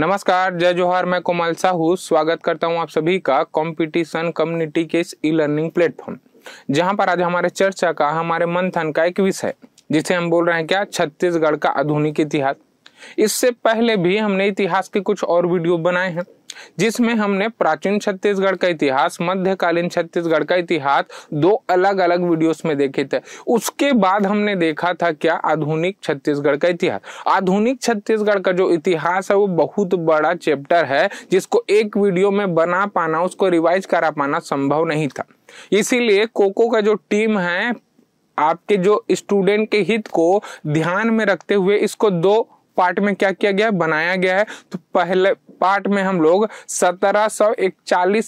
नमस्कार जय जोहर मैं कोमल साहू स्वागत करता हूं आप सभी का कंपटीशन कम्युनिटी के इस ई लर्निंग प्लेटफॉर्म जहां पर आज हमारे चर्चा का हमारे मंथन का एक विषय जिसे हम बोल रहे हैं क्या छत्तीसगढ़ का आधुनिक इतिहास इससे पहले भी हमने इतिहास के कुछ और वीडियो बनाए हैं जिसमें हमने प्राचीन छत्तीसगढ़ का इतिहास मध्यकालीन छत्तीसगढ़ का इतिहास दो अलग अलग वीडियोस में देखे थे उसके बाद हमने देखा था क्या आधुनिक छत्तीसगढ़ का इतिहास आधुनिक छत्तीसगढ़ का जो इतिहास है वो बहुत बड़ा चैप्टर है जिसको एक वीडियो में बना पाना उसको रिवाइज करा पाना संभव नहीं था इसीलिए कोको का जो टीम है आपके जो स्टूडेंट के हित को ध्यान में रखते हुए इसको दो पार्ट में क्या किया गया बनाया गया है तो पहले पार्ट में हम लोग सत्रह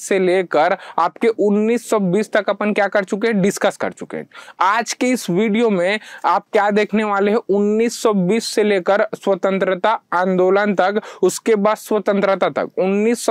से लेकर आपके 1920 तक अपन क्या कर चुके हैं डिस्कस कर चुके हैं आज के इस वीडियो में आप क्या देखने वाले हैं 1920 से लेकर स्वतंत्रता आंदोलन तक उसके बाद स्वतंत्रता तक उन्नीस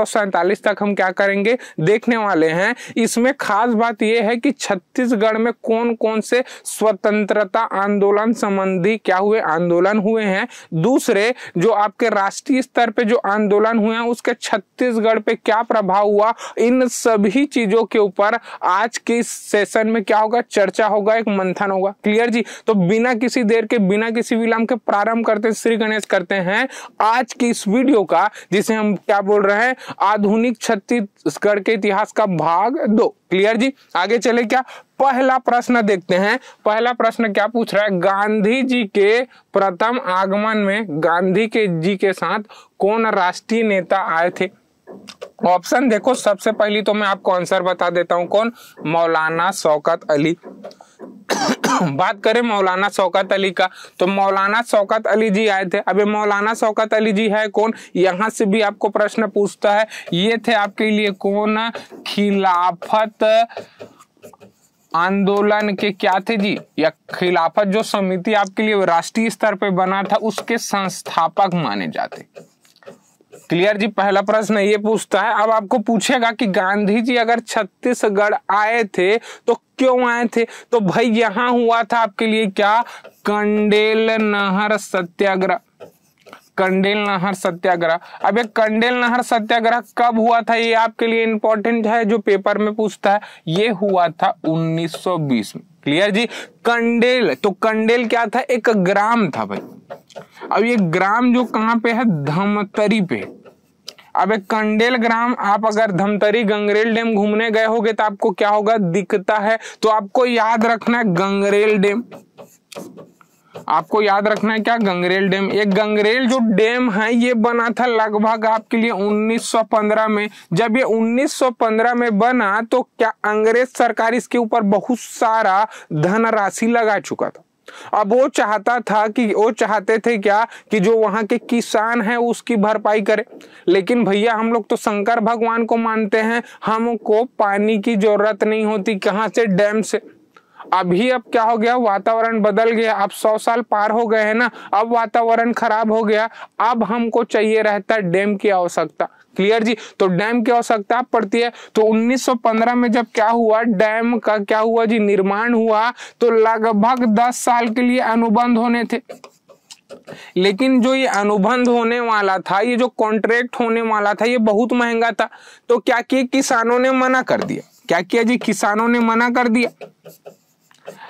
तक हम क्या करेंगे देखने वाले हैं इसमें खास बात यह है कि छत्तीसगढ़ में कौन कौन से स्वतंत्रता आंदोलन संबंधी क्या हुए आंदोलन हुए हैं दूसरे जो आपके राष्ट्रीय स्तर पे जो आंदोलन हुए हुए हैं उसके छत्तीसगढ़ पे क्या प्रभाव हुआ इन सभी चीजों के ऊपर आज के सेशन में क्या होगा चर्चा होगा एक मंथन होगा क्लियर जी तो बिना किसी देर के बिना किसी विलंब के प्रारंभ करते श्री गणेश करते हैं आज की इस वीडियो का जिसे हम क्या बोल रहे हैं आधुनिक छत्तीसगढ़ के इतिहास का भाग दो क्लियर जी आगे चले क्या पहला प्रश्न देखते हैं पहला प्रश्न क्या पूछ रहा है गांधी जी के प्रथम आगमन में गांधी के जी के साथ कौन राष्ट्रीय नेता आए थे ऑप्शन देखो सबसे पहली तो मैं आपको आंसर बता देता हूं कौन मौलाना शौकत अली बात करें मौलाना शौकत अली का तो मौलाना शौकत अली जी आए थे अबे मौलाना शौकत अली जी है कौन यहाँ से भी आपको प्रश्न पूछता है ये थे आपके लिए कौन खिलाफत आंदोलन के क्या थे जी या खिलाफत जो समिति आपके लिए राष्ट्रीय स्तर पर बना था उसके संस्थापक माने जाते क्लियर जी पहला प्रश्न ये पूछता है अब आपको पूछेगा कि गांधी जी अगर छत्तीसगढ़ आए थे तो क्यों आए थे तो भाई यहाँ हुआ था आपके लिए क्या कंडेल नहर सत्याग्रह कंडेल नहर सत्याग्रह अब ये कंडेल नहर सत्याग्रह कब हुआ था ये आपके लिए इंपॉर्टेंट है जो पेपर में पूछता है ये हुआ था 1920 में क्लियर जी कंडेल तो कंडेल क्या था एक ग्राम था भाई अब ये ग्राम जो कहाँ पे है धमतरी पे अब एक कंडेल ग्राम आप अगर धमतरी गंगरेल डैम घूमने गए होगे तो आपको क्या होगा दिखता है तो आपको याद रखना है गंगरेल डैम आपको याद रखना है क्या गंगरेल डैम ये गंगरेल जो डैम है ये बना था लगभग आपके लिए 1915 में जब ये 1915 में बना तो क्या अंग्रेज सरकार इसके ऊपर बहुत सारा धनराशि लगा चुका था अब वो चाहता था कि वो चाहते थे क्या कि जो वहां के किसान हैं उसकी भरपाई करे लेकिन भैया हम लोग तो शंकर भगवान को मानते हैं हमको पानी की जरूरत नहीं होती कहाँ से डैम से अभी अब क्या हो गया वातावरण बदल गया अब सौ साल पार हो गए हैं ना अब वातावरण खराब हो गया अब हमको चाहिए रहता है डैम की आवश्यकता क्लियर जी तो डैम की आवश्यकता पड़ती है तो 1915 में जब क्या हुआ डैम का क्या हुआ जी निर्माण हुआ तो लगभग 10 साल के लिए अनुबंध होने थे लेकिन जो ये अनुबंध होने वाला था ये जो कॉन्ट्रैक्ट होने वाला था ये बहुत महंगा था तो क्या किया किसानों ने मना कर दिया क्या किया जी किसानों ने मना कर दिया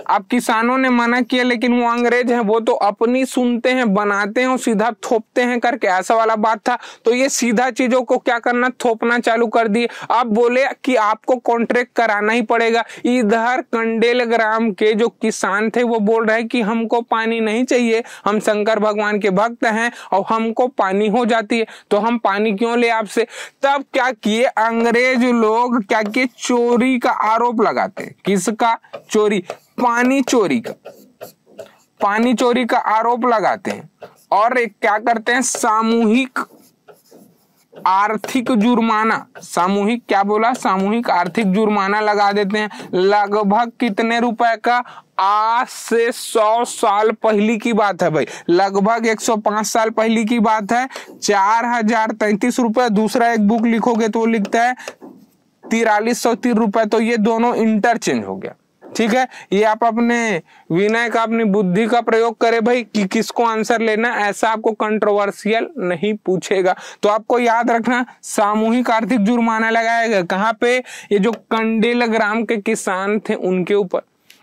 अब किसानों ने मना किया लेकिन वो अंग्रेज हैं वो तो अपनी सुनते हैं बनाते हैं और सीधा थोपते हैं करके ऐसा वाला बात था तो ये सीधा चीजों को क्या करना थोपना चालू कर दिए अब बोले कि आपको कॉन्ट्रैक्ट कराना ही पड़ेगा इधर कंडेल ग्राम के जो किसान थे वो बोल रहे कि हमको पानी नहीं चाहिए हम शंकर भगवान के भक्त हैं और हमको पानी हो जाती है तो हम पानी क्यों ले आपसे तब क्या किए अंग्रेज लोग क्या किए चोरी का आरोप लगाते किसका चोरी पानी चोरी का पानी चोरी का आरोप लगाते हैं और एक क्या करते हैं सामूहिक आर्थिक जुर्माना सामूहिक क्या बोला सामूहिक आर्थिक जुर्माना लगा देते हैं लगभग कितने रुपए का आज से सौ साल पहले की बात है भाई लगभग 105 साल पहले की बात है चार हजार तैतीस रुपए दूसरा एक बुक लिखोगे तो वो लिखता है तिरालीस सौ तीन रुपए तो ये दोनों इंटरचेंज हो गया ठीक है ये आप अपने विनय का अपनी बुद्धि का प्रयोग करें भाई कि किसको आंसर लेना ऐसा आपको कंट्रोवर्सियल नहीं पूछेगा तो आपको याद रखना सामूहिक आर्थिक जुर्माना लगाएगा कहाँ पे ये जो कंडेल ग्राम के किसान थे उनके ऊपर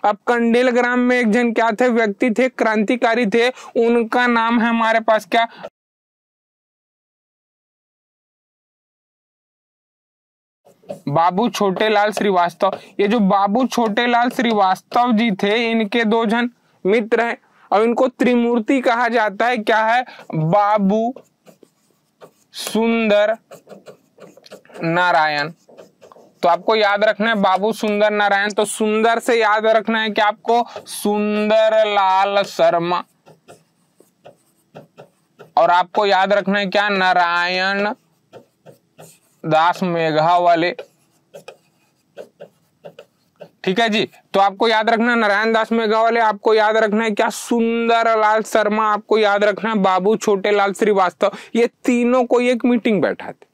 अब कंडेल ग्राम में एक जन क्या थे व्यक्ति थे क्रांतिकारी थे उनका नाम है हमारे पास क्या बाबू छोटेलाल श्रीवास्तव ये जो बाबू छोटेलाल श्रीवास्तव जी थे इनके दो जन मित्र हैं और इनको त्रिमूर्ति कहा जाता है क्या है बाबू सुंदर नारायण तो आपको याद रखना है बाबू सुंदर नारायण तो सुंदर से याद रखना है कि आपको सुंदर लाल शर्मा और आपको याद रखना है क्या नारायण दास मेघा वाले ठीक है जी तो आपको याद रखना नारायण दास मेघा वाले आपको याद रखना है क्या सुंदर लाल शर्मा आपको याद रखना है बाबू छोटे लाल श्रीवास्तव ये तीनों को एक मीटिंग बैठाते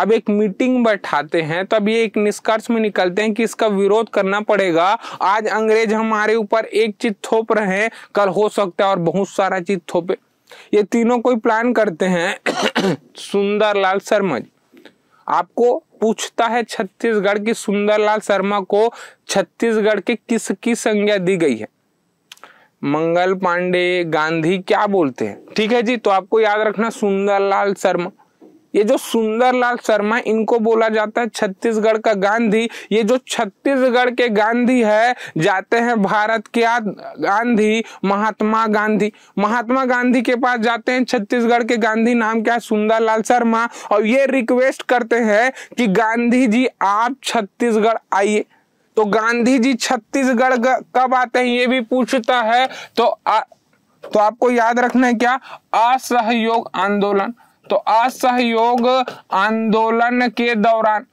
अब एक मीटिंग बैठाते हैं तो अब ये एक निष्कर्ष में निकलते हैं कि इसका विरोध करना पड़ेगा आज अंग्रेज हमारे ऊपर एक चीज थोप रहे हैं कल हो सकता है और बहुत सारा चीज थोपे ये तीनों कोई प्लान करते हैं सुंदर लाल शर्मा जी आपको पूछता है छत्तीसगढ़ की सुंदरलाल शर्मा को छत्तीसगढ़ के किस की संज्ञा दी गई है मंगल पांडे गांधी क्या बोलते हैं ठीक है जी तो आपको याद रखना सुंदरलाल शर्मा ये जो सुंदरलाल शर्मा इनको बोला जाता है छत्तीसगढ़ का गांधी ये जो छत्तीसगढ़ के गांधी है जाते हैं भारत के गांधी महात्मा गांधी महात्मा गांधी के पास जाते हैं छत्तीसगढ़ के गांधी नाम क्या है सुंदरलाल शर्मा और ये रिक्वेस्ट करते हैं कि गांधी जी आप छत्तीसगढ़ आइए तो गांधी जी छत्तीसगढ़ कब आते हैं ये भी पूछता है तो आ, तो आपको याद रखना है क्या असहयोग आंदोलन तो असहयोग आंदोलन के दौरान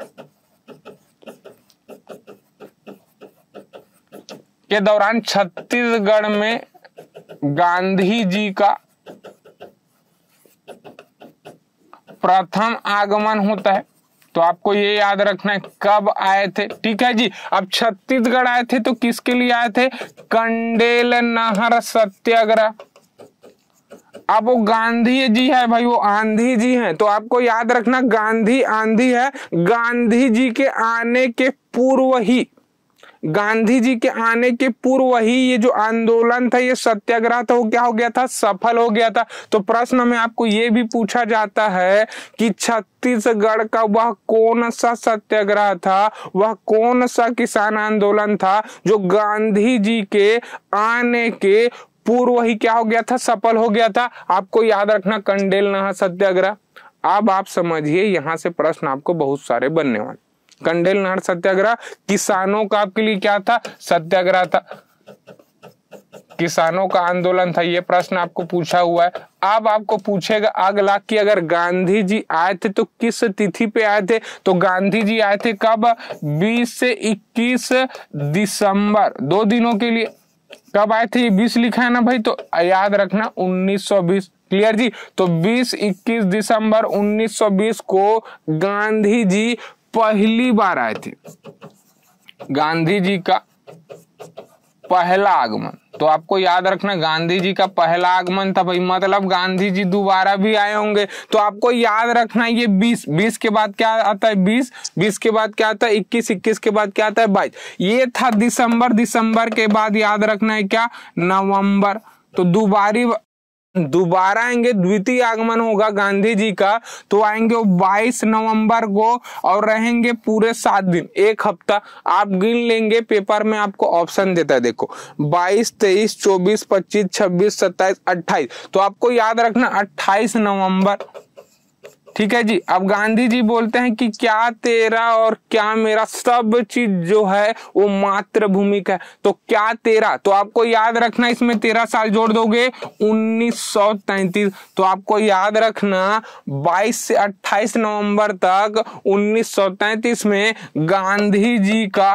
के दौरान छत्तीसगढ़ में गांधी जी का प्रथम आगमन होता है तो आपको ये याद रखना है कब आए थे ठीक है जी अब छत्तीसगढ़ आए थे तो किसके लिए आए थे कंडेल नहर सत्याग्रह अब वो गांधी जी है भाई वो आंधी जी हैं तो आपको याद रखना गांधी आंधी है गांधी जी के आने के पूर्व ही गांधी जी के आने के पूर्व ही ये जो आंदोलन था ये सत्याग्रह था वो क्या हो गया था सफल हो गया था तो प्रश्न में आपको ये भी पूछा जाता है कि छत्तीसगढ़ का वह कौन सा सत्याग्रह था वह कौन सा किसान आंदोलन था जो गांधी जी के आने के पूर्व ही क्या हो गया था सफल हो गया था आपको याद रखना कंडेल नहा सत्याग्रह अब आप समझिए यहां से प्रश्न आपको बहुत सारे बनने वाले कंडेल नहर सत्याग्रह किसानों का आपके लिए क्या था सत्याग्रह था किसानों का आंदोलन था ये प्रश्न आपको पूछा हुआ है अब आपको पूछेगा अगला कि अगर गांधी जी आए थे तो किस तिथि पे आए थे तो गांधी जी आए थे कब 20 से 21 दिसंबर दो दिनों के लिए कब आए थे बीस लिखा है ना भाई तो याद रखना 1920 क्लियर जी तो 20 21 दिसंबर 1920 को गांधी जी पहली बार आए थे गांधी जी का पहला आगमन तो आपको याद रखना गांधी जी का पहला आगमन था भाई मतलब गांधी जी दोबारा भी आए होंगे तो आपको याद रखना ये 20 20 के बाद क्या आता है 20 20 के बाद क्या आता है 21 21 के बाद क्या आता है 22 ये था दिसंबर दिसंबर के बाद याद रखना है क्या नवंबर तो दोबारी दोबारा आएंगे द्वितीय आगमन होगा गांधी जी का तो आएंगे वो 22 नवंबर को और रहेंगे पूरे सात दिन एक हफ्ता आप गिन लेंगे पेपर में आपको ऑप्शन देता है देखो 22 23 24 25 26 27 28 तो आपको याद रखना 28 नवंबर ठीक है जी अब गांधी जी बोलते हैं कि क्या तेरा और क्या मेरा सब चीज जो है वो का है तो क्या तेरा तो आपको याद रखना इसमें तेरह साल जोड़ दोगे उन्नीस तो आपको याद रखना 22 से 28 नवंबर तक उन्नीस में गांधी जी का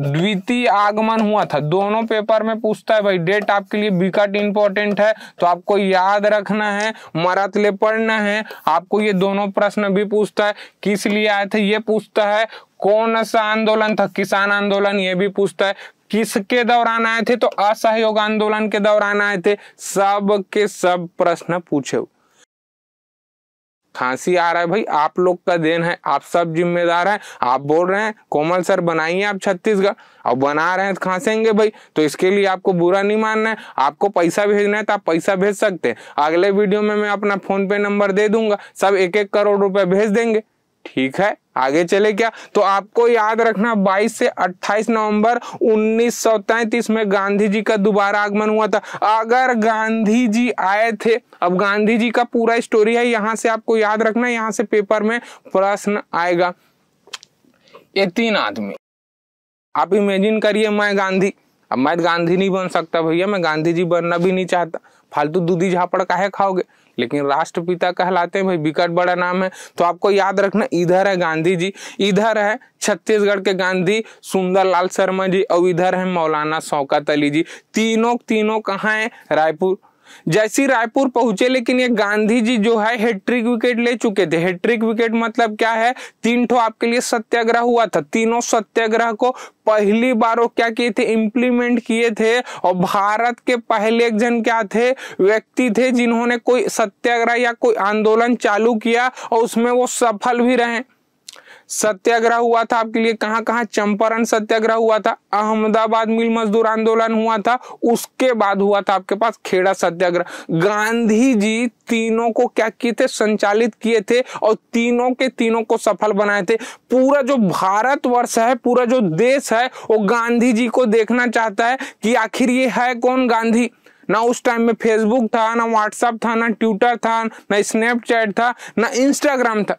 द्वितीय आगमन हुआ था दोनों पेपर में पूछता है भाई डेट आपके लिए विकट इंपॉर्टेंट है तो आपको याद रखना है मरत ले पढ़ना है आपको ये दोनों प्रश्न भी पूछता है किस लिए आए थे ये पूछता है कौन सा आंदोलन था किसान आंदोलन ये भी पूछता है किसके दौरान आए थे तो असहयोग आंदोलन के दौरान आए थे सब के सब प्रश्न पूछे हुए खांसी आ रहा है भाई आप लोग का देन है आप सब जिम्मेदार हैं आप बोल रहे हैं कोमल सर बनाइए आप छत्तीसगढ़ और बना रहे हैं तो खांसेंगे भाई तो इसके लिए आपको बुरा नहीं मानना है आपको पैसा भेजना है तो आप पैसा भेज सकते हैं अगले वीडियो में मैं अपना फोन पे नंबर दे दूंगा सब एक एक करोड़ रुपए भेज देंगे ठीक है आगे चले क्या तो आपको याद रखना 22 से 28 नवंबर उन्नीस में गांधी जी का दोबारा आगमन हुआ था अगर गांधी जी आए थे अब गांधी जी का पूरा स्टोरी है यहाँ से आपको याद रखना यहाँ से पेपर में प्रश्न आएगा ये तीन आदमी आप इमेजिन करिए मैं गांधी अब मैं तो गांधी नहीं बन सकता भैया मैं गांधी जी बनना भी नहीं चाहता फालतू दूधी झापड़ काहे खाओगे लेकिन राष्ट्रपिता कहलाते हैं भाई विकट बड़ा नाम है तो आपको याद रखना इधर है गांधी जी इधर है छत्तीसगढ़ के गांधी सुंदरलाल शर्मा जी और इधर है मौलाना शौकत अली जी तीनों तीनों कहाँ हैं रायपुर जैसी रायपुर पहुंचे लेकिन ये गांधी जी जो है हेट्रिक विकेट ले चुके थे हेट्रिक विकेट मतलब क्या है तीन ठो आपके लिए सत्याग्रह हुआ था तीनों सत्याग्रह को पहली बार वो क्या किए थे इंप्लीमेंट किए थे और भारत के पहले एक जन क्या थे व्यक्ति थे जिन्होंने कोई सत्याग्रह या कोई आंदोलन चालू किया और उसमें वो सफल भी रहे सत्याग्रह हुआ था आपके लिए कहाँ कहाँ चंपारण सत्याग्रह हुआ था अहमदाबाद मिल मजदूर आंदोलन हुआ था उसके बाद हुआ था आपके पास खेड़ा सत्याग्रह गांधी जी तीनों को क्या किए थे संचालित किए थे और तीनों के तीनों को सफल बनाए थे पूरा जो भारत वर्ष है पूरा जो देश है वो गांधी जी को देखना चाहता है कि आखिर ये है कौन गांधी ना उस टाइम में फेसबुक था ना व्हाट्सअप था ना ट्विटर था ना स्नैपचैट था ना इंस्टाग्राम था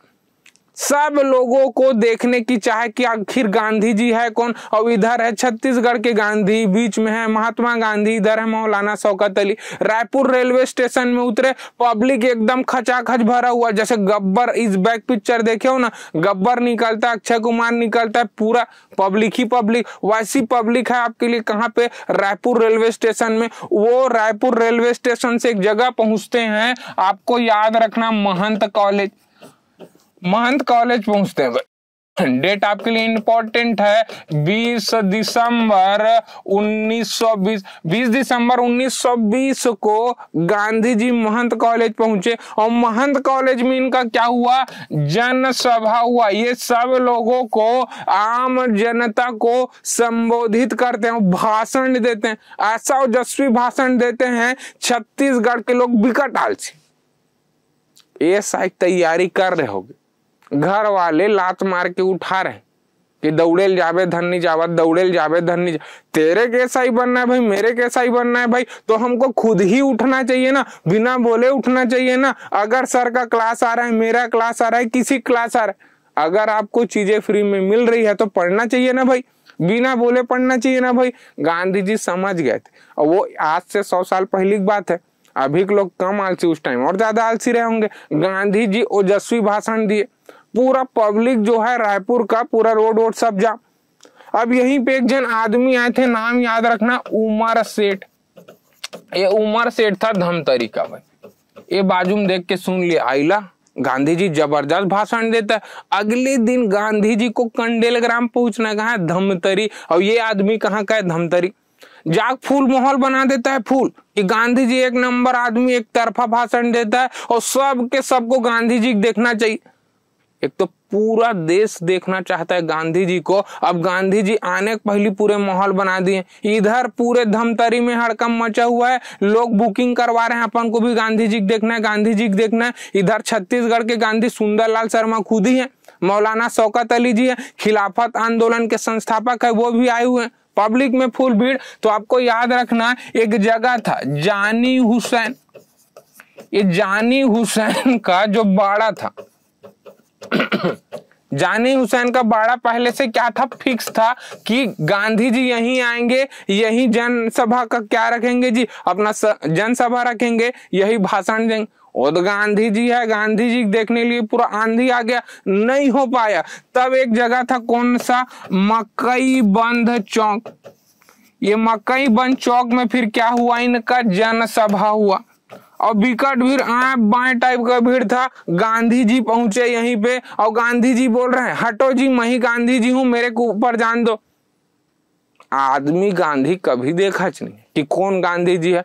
सब लोगों को देखने की चाह कि आखिर गांधी जी है कौन और इधर है छत्तीसगढ़ के गांधी बीच में है महात्मा गांधी इधर है मौलाना शौकत अली रायपुर रेलवे स्टेशन में उतरे पब्लिक एकदम खचाखच भरा हुआ जैसे गब्बर इस बैक पिक्चर देखे हो ना गब्बर निकलता अक्षय कुमार निकलता है पूरा पब्लिक ही पब्लिक वैसी पब्लिक है आपके लिए कहाँ पे रायपुर रेलवे स्टेशन में वो रायपुर रेलवे स्टेशन से एक जगह पहुंचते हैं आपको याद रखना महंत कॉलेज महंत कॉलेज पहुंचते हैं डेट आपके लिए इंपॉर्टेंट है 20 दिसंबर 1920 20 दिसंबर 1920 को गांधी जी महंत कॉलेज पहुंचे और महंत कॉलेज में इनका क्या हुआ जनसभा हुआ ये सब लोगों को आम जनता को संबोधित करते हैं भाषण देते हैं ऐसा ओजस्वी भाषण देते हैं छत्तीसगढ़ के लोग विकट आलसी ये शायद तैयारी कर रहे होगी घर वाले लात मार के उठा रहे कि दौड़ेल जावे धनी जावा दौड़ेल जावे धनी तेरे कैसा ही बनना है भाई मेरे कैसा ही बनना है भाई तो हमको खुद ही उठना चाहिए ना बिना बोले उठना चाहिए ना अगर सर का क्लास आ रहा है मेरा क्लास आ रहा है किसी क्लास आ रहा है अगर आपको चीजें फ्री में मिल रही है तो पढ़ना चाहिए ना भाई बिना बोले पढ़ना चाहिए ना भाई गांधी जी समझ गए थे और वो आज से सौ साल पहली बात है अभी लोग कम आलसी उस टाइम और ज्यादा आलसी रहे होंगे गांधी जी ओजस्वी भाषण दिए पूरा पब्लिक जो है रायपुर का पूरा रोड वोड सब जाम अब यहीं पे एक जन आदमी आए थे नाम याद रखना उमर सेठ ये उमर सेठ था धमतरी का भाई ये बाजू में देख के सुन लिया आईला गांधी जी जबरदस्त भाषण देता है अगले दिन गांधी जी को कंडेल ग्राम पहुंचना कहा है धमतरी और ये आदमी कहाँ का है धमतरी जाग फूल माहौल बना देता है फूल कि गांधी जी एक नंबर आदमी एक तरफा भाषण देता है और सबके सबको गांधी जी देखना चाहिए एक तो पूरा देश देखना चाहता है गांधी जी को अब गांधी जी आने के पहले पूरे माहौल बना दिए इधर पूरे धमतरी में हड़कम मचा हुआ है लोग बुकिंग करवा रहे हैं अपन को भी गांधी जी देखना है गांधी जी देखना है इधर छत्तीसगढ़ के गांधी सुंदरलाल शर्मा खुद ही है मौलाना शौकत अली जी है खिलाफत आंदोलन के संस्थापक है वो भी आए हुए हैं पब्लिक में फुल भीड़ तो आपको याद रखना एक जगह था जानी हुसैन ये जानी हुसैन का जो बाड़ा था जानी हुसैन का बाड़ा पहले से क्या था फिक्स था कि गांधी जी यही आएंगे यही जनसभा का क्या रखेंगे जी अपना जनसभा रखेंगे यही भाषण देंगे और तो गांधी जी है गांधी जी देखने लिए पूरा आंधी आ गया नहीं हो पाया तब एक जगह था कौन सा मकई बंध चौक ये मकई बंध चौक में फिर क्या हुआ इनका जनसभा हुआ और विकट भीड़ आए बाएं टाइप का भीड़ था गांधी जी पहुंचे यहीं पे और गांधी जी बोल रहे हैं हटो जी मैं ही गांधी जी हूं मेरे को ऊपर जान दो आदमी गांधी कभी देखा नहीं कि कौन गांधी जी है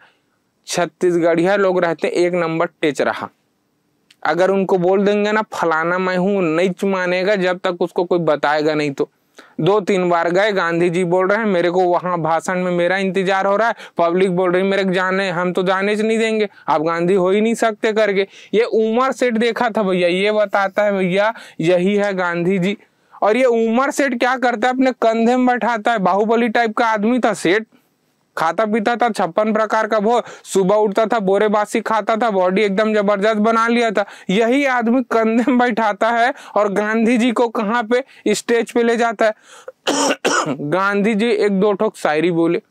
छत्तीसगढ़िया लोग रहते एक नंबर टेच रहा अगर उनको बोल देंगे ना फलाना मैं हूं नहीं मानेगा जब तक उसको कोई बताएगा नहीं तो दो तीन बार गए गांधी जी बोल रहे हैं मेरे को वहां भाषण में मेरा इंतजार हो रहा है पब्लिक बोल रही मेरे जाने हम तो जाने नहीं देंगे आप गांधी हो ही नहीं सकते करके ये उमर सेठ देखा था भैया ये बताता है भैया यही है गांधी जी और ये उमर सेठ क्या करता है अपने कंधे में बैठाता है बाहुबली टाइप का आदमी था सेठ खाता पीता था छप्पन प्रकार का भोर सुबह उठता था बोरे बासी खाता था बॉडी एकदम जबरदस्त बना लिया था यही आदमी कंधे में बैठाता है और गांधी जी को कहाँ पे स्टेज पे ले जाता है गांधी जी एक दो ठोक शायरी बोले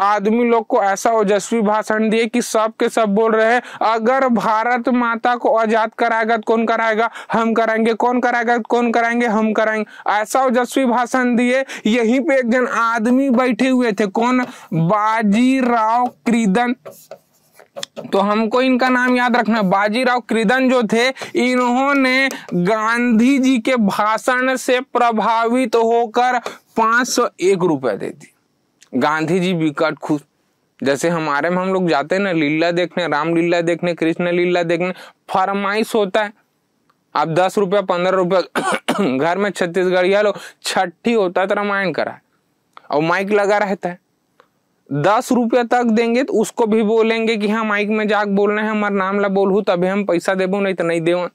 आदमी लोग को ऐसा ओजस्वी भाषण दिए कि सब के सब बोल रहे हैं अगर भारत माता को आजाद कराएगा तो कौन कराएगा हम कराएंगे कौन कराएगा तो कौन कराएंगे हम कराएंगे ऐसा ओजस्वी भाषण दिए यहीं पे एक जन आदमी बैठे हुए थे कौन बाजीराव क्रीदन तो हमको इनका नाम याद रखना बाजीराव क्रीदन जो थे इन्होंने गांधी जी के भाषण से प्रभावित होकर पांच सौ एक रुपए दे दिए गांधी जी विकट खुश जैसे हमारे में हम लोग जाते हैं ना लीला देखने राम लीला देखने कृष्ण लीला देखने फरमाइश होता है आप दस रुपया पंद्रह रुपया घर में छत्तीसगढ़िया लोग छठी होता है तो रामायण करा और माइक लगा रहता है दस रुपया तक देंगे तो उसको भी बोलेंगे कि हाँ माइक में जाके बोलना है हमारा नाम ला बोलू तभी हम पैसा देबू नहीं तो नहीं देव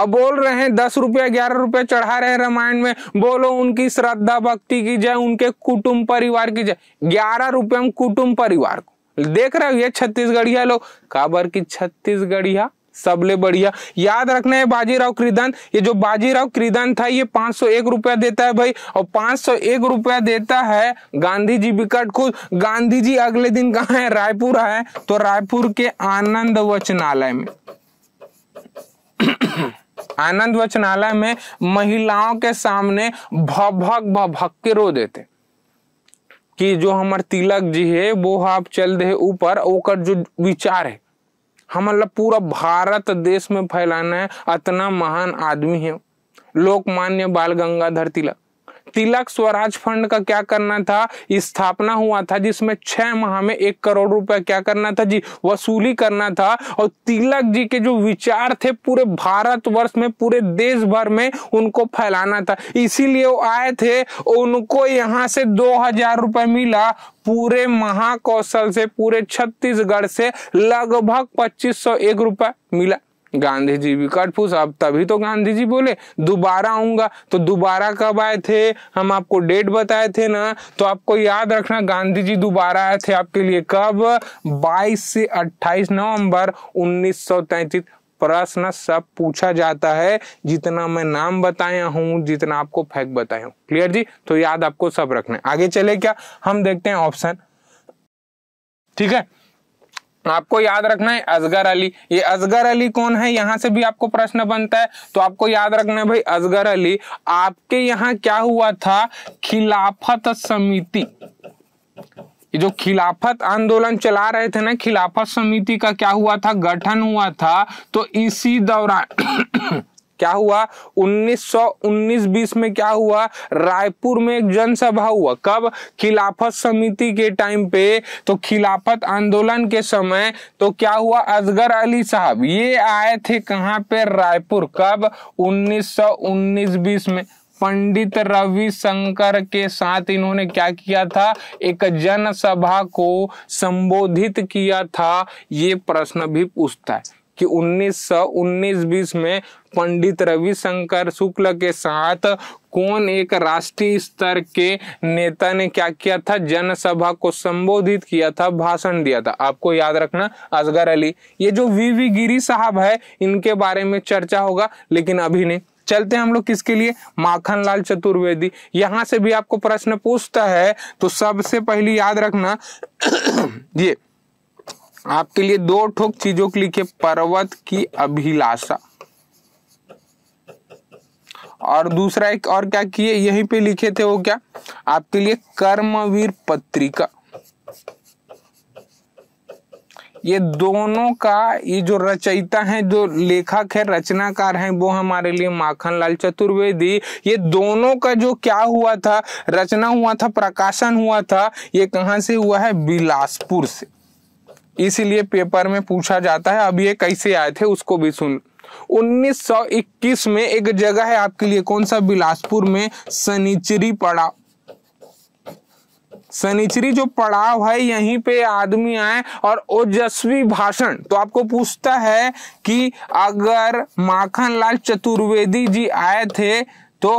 अब बोल रहे हैं दस रुपया ग्यारह रुपया चढ़ा रहे हैं रामायण में बोलो उनकी श्रद्धा भक्ति की जय उनके कुटुंब परिवार की जय ग्यारह रुपये में कुटुंब परिवार को देख रहे हो ये छत्तीसगढ़िया लोग काबर की छत्तीसगढ़िया सबले बढ़िया याद रखना है बाजीराव क्रीदन ये जो बाजीराव कृदन था ये 501 रुपया देता है भाई और 501 रुपया देता है गांधी जी विकट खुद गांधी जी अगले दिन कहा है रायपुर है तो रायपुर के आनंद वचनालय में आनंद वचनालय में महिलाओं के सामने भभक भभक के रो देते कि जो हमारे तिलक जी है वो आप चल दे ऊपर ओकर जो विचार है हम मतलब पूरा भारत देश में फैलाना है इतना महान आदमी है लोकमान्य बाल गंगाधर तिलक तिलक स्वराज फंड का क्या करना था स्थापना हुआ था जिसमें छह माह में एक करोड़ रुपया क्या करना था जी वसूली करना था और तिलक जी के जो विचार थे पूरे भारत वर्ष में पूरे देश भर में उनको फैलाना था इसीलिए वो आए थे उनको यहाँ से दो हजार रुपये मिला पूरे महाकौशल से पूरे छत्तीसगढ़ से लगभग पच्चीस सौ एक रुपये मिला गांधी जी भी कटफूस अब तभी तो गांधी जी बोले दोबारा आऊंगा तो दोबारा कब आए थे हम आपको डेट बताए थे ना तो आपको याद रखना गांधी जी दोबारा आए थे आपके लिए कब 22 से 28 नवंबर उन्नीस प्रश्न सब पूछा जाता है जितना मैं नाम बताया हूं जितना आपको फैक्ट बताया हूं क्लियर जी तो याद आपको सब रखना है आगे चले क्या हम देखते हैं ऑप्शन ठीक है आपको याद रखना है असगर अली ये असगर अली कौन है यहाँ से भी आपको प्रश्न बनता है तो आपको याद रखना है भाई असगर अली आपके यहाँ क्या हुआ था खिलाफत समिति ये जो खिलाफत आंदोलन चला रहे थे ना खिलाफत समिति का क्या हुआ था गठन हुआ था तो इसी दौरान क्या हुआ 1919 20 में क्या हुआ रायपुर में एक जनसभा हुआ कब खिलाफत समिति के टाइम पे तो खिलाफत आंदोलन के समय तो क्या हुआ असगर अली साहब ये आए थे कहाँ पे रायपुर कब 1919 20 में पंडित रवि शंकर के साथ इन्होंने क्या किया था एक जनसभा को संबोधित किया था ये प्रश्न भी पूछता है कि 1919 बीस में पंडित रविशंकर शुक्ल के साथ कौन एक राष्ट्रीय स्तर के नेता ने क्या किया था जनसभा को संबोधित किया था भाषण दिया था आपको याद रखना असगर अली ये जो वी वी गिरी साहब है इनके बारे में चर्चा होगा लेकिन अभी नहीं चलते हैं हम लोग किसके लिए माखनलाल चतुर्वेदी यहाँ से भी आपको प्रश्न पूछता है तो सबसे पहले याद रखना ये आपके लिए दो ठोक चीजों के लिखे पर्वत की अभिलाषा और दूसरा एक और क्या किए यहीं पे लिखे थे वो क्या आपके लिए कर्मवीर पत्रिका ये दोनों का ये जो रचयिता है जो लेखक है रचनाकार है वो हमारे लिए माखन लाल चतुर्वेदी ये दोनों का जो क्या हुआ था रचना हुआ था प्रकाशन हुआ था ये कहाँ से हुआ है बिलासपुर से इसीलिए पेपर में पूछा जाता है अब ये कैसे आए थे उसको भी सुन 1921 में एक जगह है आपके लिए कौन सा बिलासपुर में सनिचरी पड़ा सनिचरी जो पड़ाव है यहीं पे आदमी आए और ओजस्वी भाषण तो आपको पूछता है कि अगर माखनलाल चतुर्वेदी जी आए थे तो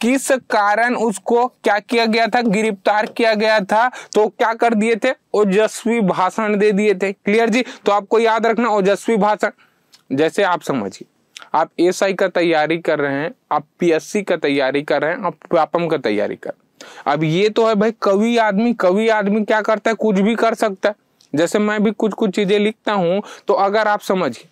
किस कारण उसको क्या किया गया था गिरफ्तार किया गया था तो क्या कर दिए थे ओजस्वी भाषण दे दिए थे क्लियर जी तो आपको याद रखना ओजस्वी भाषण जैसे आप समझिए आप एस का तैयारी कर रहे हैं आप पीएससी का तैयारी कर रहे हैं आप व्यापम का तैयारी कर अब ये तो है भाई कवि आदमी कवि आदमी क्या करता है कुछ भी कर सकता है जैसे मैं भी कुछ कुछ चीजें लिखता हूं तो अगर आप समझिए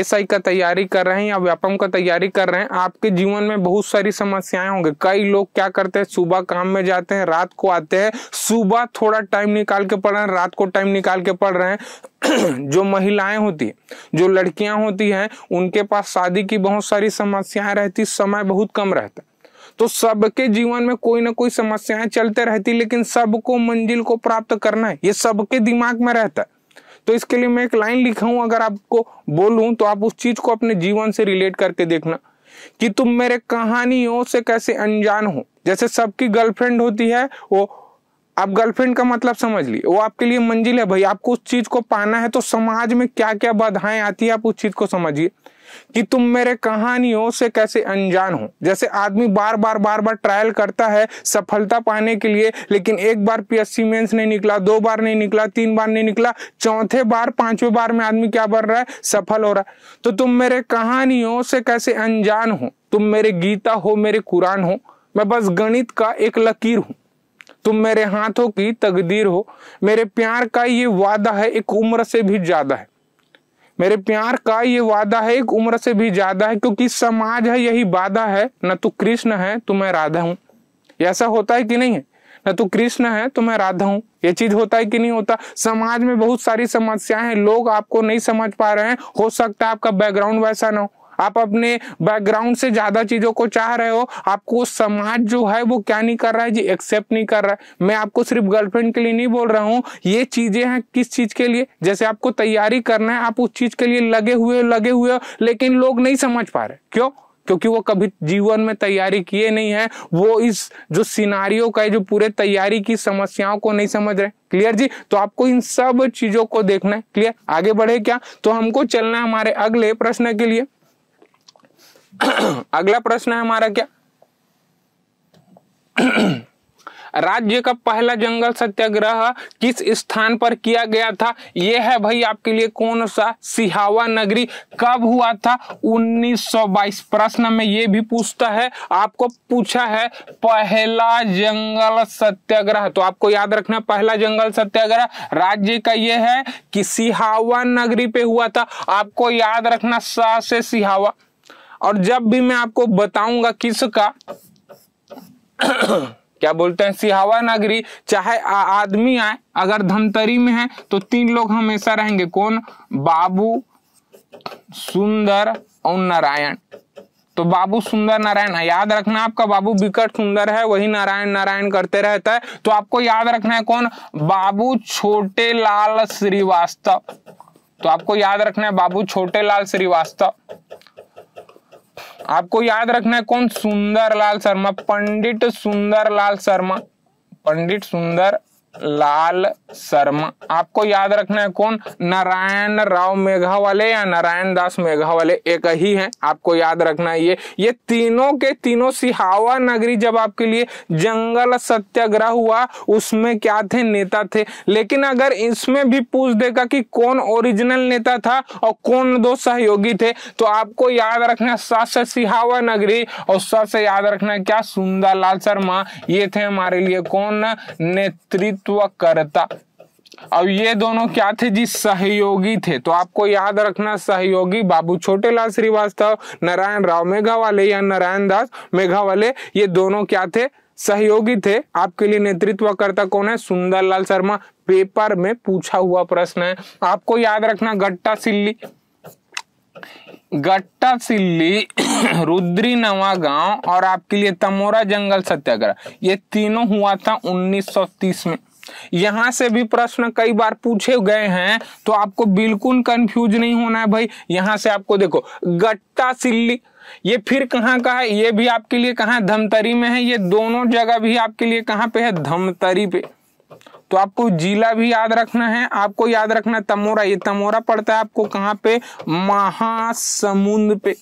एस का तैयारी कर रहे हैं या व्यापम का तैयारी कर रहे हैं आपके जीवन में बहुत सारी समस्याएं होंगे कई लोग क्या करते हैं सुबह काम में जाते हैं रात को आते हैं सुबह थोड़ा टाइम निकाल के पढ़ रहे हैं रात को टाइम निकाल के पढ़ रहे हैं जो महिलाएं होती है जो लड़कियां होती हैं उनके पास शादी की बहुत सारी समस्याएं रहती समय बहुत कम रहता तो सबके जीवन में कोई ना कोई समस्याएं चलते रहती लेकिन सबको मंजिल को प्राप्त करना है ये सबके दिमाग में रहता है तो इसके लिए मैं एक लाइन लिखा हूं अगर आपको बोलूं तो आप उस चीज को अपने जीवन से रिलेट करके देखना कि तुम मेरे कहानियों से कैसे अनजान हो जैसे सबकी गर्लफ्रेंड होती है वो आप गर्लफ्रेंड का मतलब समझ लिए वो आपके लिए मंजिल है भाई आपको उस चीज को पाना है तो समाज में क्या क्या बाधाएं आती है आप उस चीज को समझिए कि तुम मेरे कहानियों से कैसे अनजान हो जैसे आदमी बार बार बार बार ट्रायल करता है सफलता पाने के लिए लेकिन एक बार पीएससी मेंस नहीं निकला दो बार नहीं निकला तीन बार नहीं निकला चौथे बार पांचवें बार में आदमी क्या बढ़ रहा है सफल हो रहा है तो तुम मेरे कहानियों से कैसे अनजान हो तुम मेरे गीता हो मेरे कुरान हो मैं बस गणित का एक लकीर हूं तुम मेरे हाथों की तकदीर हो मेरे प्यार का ये वादा है एक उम्र से भी ज्यादा है मेरे प्यार का ये वादा है एक उम्र से भी ज्यादा है क्योंकि समाज है यही वादा है न तो कृष्ण है तो मैं राधा हूं ऐसा होता है कि नहीं है न तो कृष्ण है तो मैं राधा हूं ये चीज होता है कि नहीं होता समाज में बहुत सारी समस्याएं हैं लोग आपको नहीं समझ पा रहे हैं हो सकता है आपका बैकग्राउंड वैसा ना हो आप अपने बैकग्राउंड से ज्यादा चीजों को चाह रहे हो आपको समाज जो है वो क्या नहीं कर रहा है जी एक्सेप्ट नहीं कर रहा है मैं आपको सिर्फ गर्लफ्रेंड के लिए नहीं बोल रहा हूँ ये चीजें हैं किस चीज के लिए जैसे आपको तैयारी करना है आप उस चीज के लिए लगे हुए लगे हुए लेकिन लोग नहीं समझ पा रहे क्यों क्योंकि वो कभी जीवन में तैयारी किए नहीं है वो इस जो सिनारियों का है जो पूरे तैयारी की समस्याओं को नहीं समझ रहे क्लियर जी तो आपको इन सब चीजों को देखना है क्लियर आगे बढ़े क्या तो हमको चलना है हमारे अगले प्रश्न के लिए अगला प्रश्न है हमारा क्या राज्य का पहला जंगल सत्याग्रह किस स्थान पर किया गया था यह है भाई आपके लिए कौन सा सिहावा नगरी कब हुआ था 1922 प्रश्न में यह भी पूछता है आपको पूछा है पहला जंगल सत्याग्रह तो आपको याद रखना पहला जंगल सत्याग्रह राज्य का यह है कि सिहावा नगरी पे हुआ था आपको याद रखना सा से सिहावा और जब भी मैं आपको बताऊंगा किसका क्या बोलते हैं सिहावा नगरी चाहे आदमी आए अगर धमतरी में है तो तीन लोग हमेशा रहेंगे कौन बाबू सुंदर और नारायण तो बाबू सुंदर नारायण है याद रखना आपका बाबू विकट सुंदर है वही नारायण नारायण करते रहता है तो आपको याद रखना है कौन बाबू छोटे लाल श्रीवास्तव तो आपको याद रखना है बाबू छोटे लाल श्रीवास्तव आपको याद रखना है कौन सुंदरलाल शर्मा पंडित सुंदरलाल शर्मा पंडित सुंदर लाल शर्मा आपको याद रखना है कौन नारायण राव वाले या नारायण दास वाले एक ही हैं आपको याद रखना है ये ये तीनों के तीनों सिहावा नगरी जब आपके लिए जंगल सत्याग्रह हुआ उसमें क्या थे नेता थे लेकिन अगर इसमें भी पूछ देगा कि कौन ओरिजिनल नेता था और कौन दो सहयोगी थे तो आपको याद रखना सस सिहावा नगरी और सस याद रखना क्या सुंदर लाल शर्मा ये थे हमारे लिए कौन नेतृत्व करता अब ये दोनों क्या थे जी सहयोगी थे तो आपको याद रखना सहयोगी बाबू छोटेलाल श्रीवास्तव नारायण राव मेघावाले या नारायण दास मेघावाले ये दोनों क्या थे सहयोगी थे आपके लिए नेतृत्व करता कौन है सुंदरलाल शर्मा पेपर में पूछा हुआ प्रश्न है आपको याद रखना गट्टा सिल्ली गट्टा सिल्ली रुद्री नवा गांव और आपके लिए तमोरा जंगल सत्याग्रह ये तीनों हुआ था 1930 में यहां से भी प्रश्न कई बार पूछे गए हैं तो आपको बिल्कुल कंफ्यूज नहीं होना है भाई यहां से आपको देखो गट्टा सिल्ली ये फिर कहाँ का है ये भी आपके लिए कहा धमतरी में है ये दोनों जगह भी आपके लिए कहां पे है धमतरी पे तो आपको जिला भी याद रखना है आपको याद रखना तमोरा ये तमोरा पड़ता है आपको कहां पे महासमुंद पे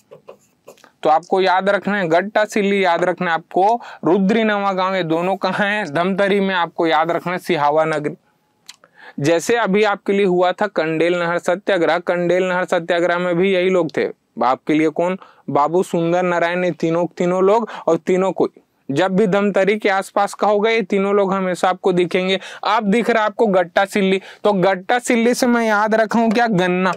तो आपको याद रखना है गट्टा सिल्ली याद रखना है आपको रुद्री नवा गांव ये दोनों कहाँ हैं धमतरी में आपको याद रखना है सिहावा नगरी जैसे अभी आपके लिए हुआ था कंडेल नहर सत्याग्रह कंडेल नहर सत्याग्रह में भी यही लोग थे आपके लिए कौन बाबू सुंदर नारायण तीनों तीनों लोग और तीनों को जब भी धमतरी के आसपास का होगा ये तीनों लोग हमेशा आपको दिखेंगे अब आप दिख रहा है आपको गट्टा सिल्ली तो गट्टा सिल्ली से मैं याद रखा हूं क्या गन्ना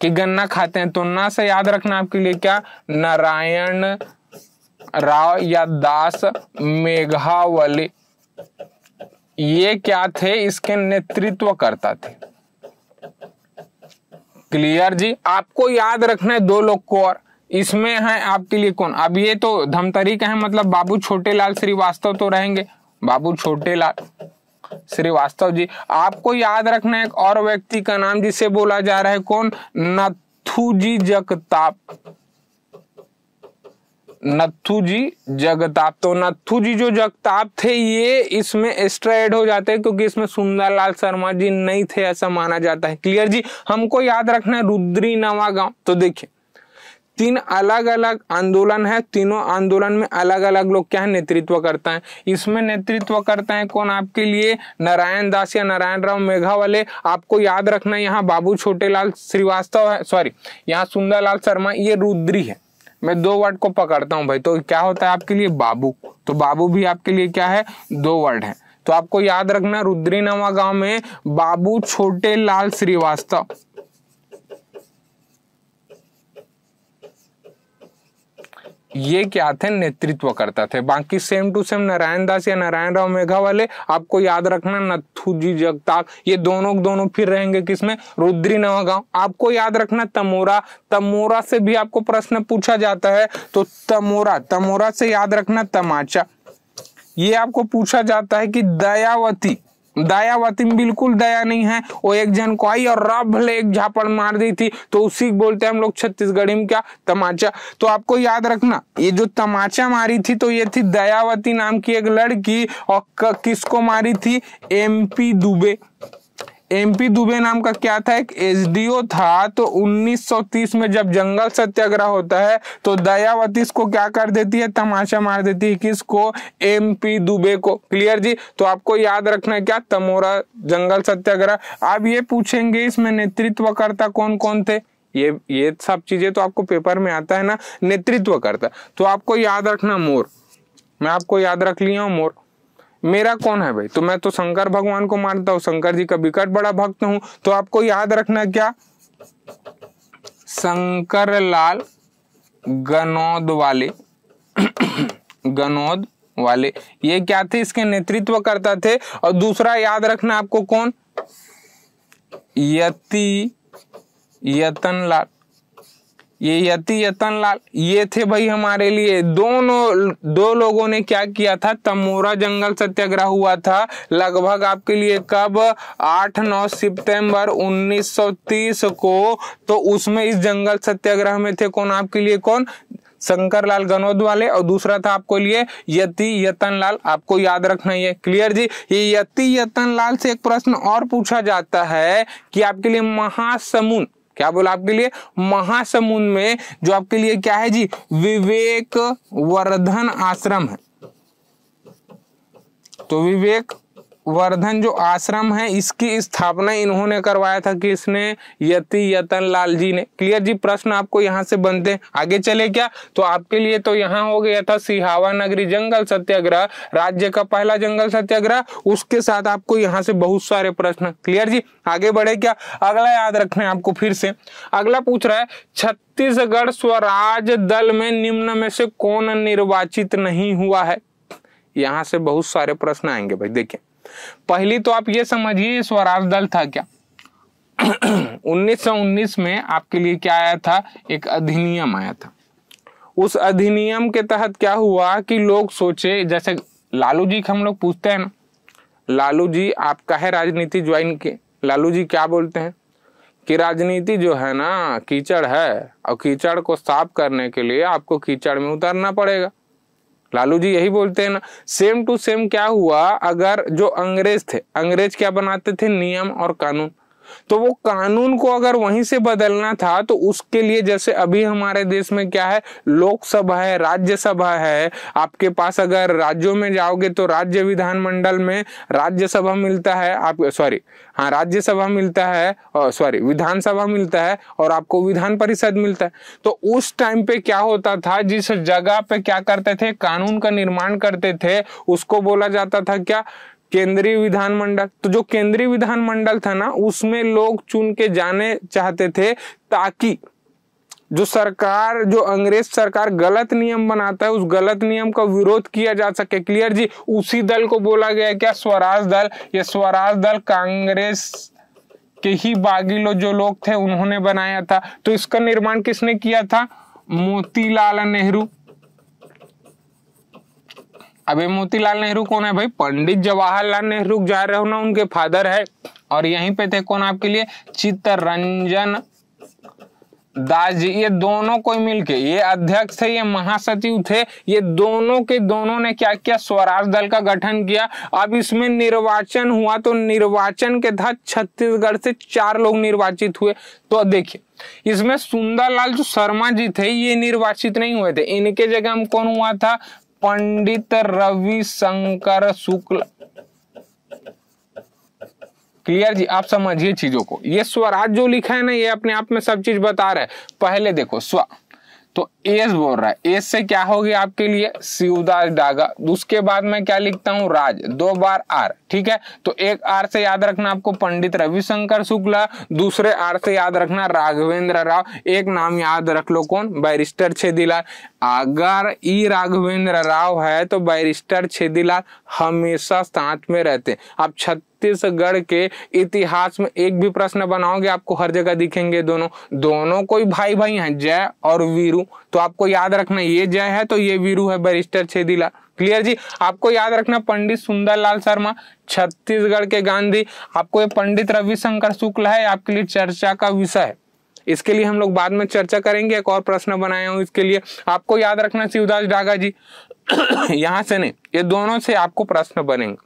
कि गन्ना खाते हैं तो ना से याद रखना आपके लिए क्या नारायण राव या दास मेघावली ये क्या थे इसके नेतृत्व करता थे क्लियर जी आपको याद रखना है दो लोग को और इसमें है आपके लिए कौन अब ये तो धमतरी का है मतलब बाबू छोटे लाल श्रीवास्तव तो रहेंगे बाबू छोटे लाल श्रीवास्तव जी आपको याद रखना एक और व्यक्ति का नाम जिसे बोला जा रहा है कौन नथुजी जगताप नथु जी जगताप तो नथु जी जो जगताप थे ये इसमें एक्स्ट्रा हो जाते हैं क्योंकि इसमें सुंदरलाल शर्मा जी नहीं थे ऐसा माना जाता है क्लियर जी हमको याद रखना है रुद्री नवा गांव तो देखिए तीन अलग अलग आंदोलन है तीनों आंदोलन में अलग अलग लोग क्या है नेतृत्व करते हैं इसमें नेतृत्व करते हैं कौन आपके लिए नारायण दास या नारायण राव मेघा वाले आपको याद रखना है यहाँ बाबू छोटेलाल श्रीवास्तव है सॉरी यहाँ सुंदरलाल शर्मा ये रुद्री है मैं दो वर्ड को पकड़ता हूँ भाई तो क्या होता है आपके लिए बाबू तो बाबू भी आपके लिए क्या है दो वर्ड है तो आपको याद रखना रुद्री नवा गांव में बाबू छोटे लाल श्रीवास्तव ये क्या थे नेतृत्व करता थे बाकी same to same Narayan Das या नारायण राव मेघा वाले आपको याद रखना नथु जी जगताप ये दोनों दोनों फिर रहेंगे किसमें रुद्री नवागांव आपको याद रखना तमोरा तमोरा से भी आपको प्रश्न पूछा जाता है तो तमोरा तमोरा से याद रखना तमाचा ये आपको पूछा जाता है कि दयावती दयावती बिल्कुल दया नहीं है वो एक जन को आई और रब एक झापड़ मार दी थी तो उसी बोलते हैं हम लोग छत्तीसगढ़ी में क्या तमाचा तो आपको याद रखना ये जो तमाचा मारी थी तो ये थी दयावती नाम की एक लड़की और किसको मारी थी एमपी दुबे एमपी दुबे नाम का क्या था एक एसडीओ था तो 1930 में जब जंगल सत्याग्रह होता है तो दयावती इसको क्या कर देती है तमाशा मार देती है किसको एमपी दुबे को क्लियर जी तो आपको याद रखना है क्या तमोरा जंगल सत्याग्रह आप ये पूछेंगे इसमें नेतृत्वकर्ता कौन कौन थे ये ये सब चीजें तो आपको पेपर में आता है ना नेतृत्वकर्ता तो आपको याद रखना मोर मैं आपको याद रख लिया हूं मोर मेरा कौन है भाई तो मैं तो शंकर भगवान को मानता हूं शंकर जी का विकट बड़ा भक्त हूं तो आपको याद रखना क्या शंकर लाल गनौद वाले गनौद वाले ये क्या थे इसके नेतृत्व करता थे और दूसरा याद रखना आपको कौन यति यतन लाल ये यति यतन लाल ये थे भाई हमारे लिए दोनों दो लोगों ने क्या किया था तमोरा जंगल सत्याग्रह हुआ था लगभग आपके लिए कब 8 9 सितंबर 1930 को तो उसमें इस जंगल सत्याग्रह में थे कौन आपके लिए कौन शंकर लाल वाले और दूसरा था आपको लिए यति यतन लाल आपको याद रखना है क्लियर जी ये यति यतन लाल से एक प्रश्न और पूछा जाता है कि आपके लिए महासमुंद क्या बोला आपके लिए महासमुंद में जो आपके लिए क्या है जी विवेक वर्धन आश्रम है तो विवेक वर्धन जो आश्रम है इसकी स्थापना इन्होंने करवाया था किसने यति यतन लाल जी ने क्लियर जी प्रश्न आपको यहाँ से बनते हैं आगे चले क्या तो आपके लिए तो यहाँ हो गया था सिहावा नगरी जंगल सत्याग्रह राज्य का पहला जंगल सत्याग्रह उसके साथ आपको यहाँ से बहुत सारे प्रश्न क्लियर जी आगे बढ़े क्या अगला याद रखना है आपको फिर से अगला पूछ रहा है छत्तीसगढ़ स्वराज दल में निम्न में से कौन निर्वाचित नहीं हुआ है यहाँ से बहुत सारे प्रश्न आएंगे भाई देखिये पहली तो आप ये समझिए स्वराज दल था क्या 1919 में आपके लिए क्या आया था एक अधिनियम आया था उस अधिनियम के तहत क्या हुआ कि लोग सोचे जैसे लालू जी हम लोग पूछते हैं ना लालू जी आप कहे राजनीति ज्वाइन के लालू जी क्या बोलते हैं कि राजनीति जो है ना कीचड़ है और कीचड़ को साफ करने के लिए आपको कीचड़ में उतरना पड़ेगा लालू जी यही बोलते हैं ना सेम टू सेम क्या हुआ अगर जो अंग्रेज थे अंग्रेज क्या बनाते थे नियम और कानून तो वो कानून को अगर वहीं से बदलना था तो उसके लिए जैसे अभी हमारे देश में क्या है लोकसभा है राज्यसभा है आपके पास अगर राज्यों में जाओगे तो राज्य विधानमंडल में राज्यसभा मिलता है आप सॉरी हाँ राज्यसभा मिलता है सॉरी विधानसभा मिलता है और आपको विधान परिषद मिलता है तो उस टाइम पे क्या होता था जिस जगह पे क्या करते थे कानून का निर्माण करते थे उसको बोला जाता था क्या केंद्रीय विधानमंडल तो जो केंद्रीय विधानमंडल था ना उसमें लोग चुन के जाने चाहते थे ताकि जो सरकार जो अंग्रेज सरकार गलत नियम बनाता है उस गलत नियम का विरोध किया जा सके क्लियर जी उसी दल को बोला गया क्या स्वराज दल या स्वराज दल कांग्रेस के ही बागी लो जो लोग थे उन्होंने बनाया था तो इसका निर्माण किसने किया था मोतीलाल नेहरू अभी मोतीलाल नेहरू कौन है भाई पंडित जवाहरलाल नेहरू जा रहे हो ना उनके फादर है और यहीं पे थे कौन आपके लिए चित्तरंजन दास जी ये दोनों को मिलके ये अध्यक्ष थे ये महासचिव थे ये दोनों के दोनों ने क्या किया स्वराज दल का गठन किया अब इसमें निर्वाचन हुआ तो निर्वाचन के तहत छत्तीसगढ़ से चार लोग निर्वाचित हुए तो देखिए इसमें सुंदरलाल जो शर्मा जी थे ये निर्वाचित नहीं हुए थे इनके जगह हम कौन हुआ था पंडित रविशंकर शुक्ल क्लियर जी आप समझिए चीजों को ये स्वराज जो लिखा है ना ये अपने आप में सब चीज बता रहा है पहले देखो स्व तो एस बोल रहा है एस से क्या होगी आपके लिए शिवदास डागा उसके बाद मैं क्या लिखता हूँ राज दो बार आर ठीक है तो एक आर से याद रखना आपको पंडित रविशंकर शुक्ला दूसरे आर से याद रखना राघवेंद्र राव एक नाम याद रख लो कौन बैरिस्टर छेदीलाल अगर ई राघवेंद्र राव है तो बैरिस्टर छेदीलाल हमेशा साथ में रहते अब छत छत्तीसगढ़ के इतिहास में एक भी प्रश्न बनाओगे आपको हर जगह दिखेंगे दोनों दोनों कोई भाई भाई हैं जय और वीरू तो आपको याद रखना ये जय है तो ये वीरू है बैरिस्टर छेदिला क्लियर जी आपको याद रखना पंडित सुंदरलाल शर्मा छत्तीसगढ़ के गांधी आपको ये पंडित रविशंकर शुक्ल है आपके लिए चर्चा का विषय है इसके लिए हम लोग बाद में चर्चा करेंगे एक और प्रश्न बनाया हूँ इसके लिए आपको याद रखना शिवदास डागा जी यहाँ से नहीं ये दोनों से आपको प्रश्न बनेंगे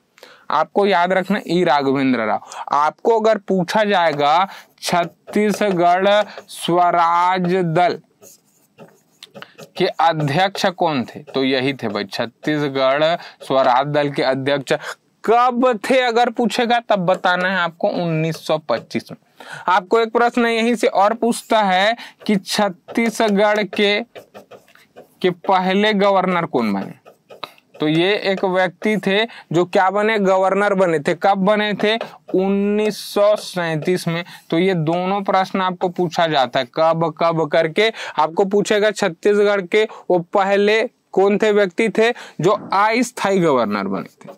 आपको याद रखना ई राघवेंद्र राव आपको अगर पूछा जाएगा छत्तीसगढ़ स्वराज दल के अध्यक्ष कौन थे तो यही थे भाई छत्तीसगढ़ स्वराज दल के अध्यक्ष कब थे अगर पूछेगा तब बताना है आपको 1925 में आपको एक प्रश्न यहीं से और पूछता है कि छत्तीसगढ़ के के पहले गवर्नर कौन बने तो ये एक व्यक्ति थे जो क्या बने गवर्नर बने थे कब बने थे उन्नीस में तो ये दोनों प्रश्न आपको पूछा जाता है कब कब करके आपको पूछेगा छत्तीसगढ़ के वो पहले कौन थे व्यक्ति थे जो अस्थायी गवर्नर बने थे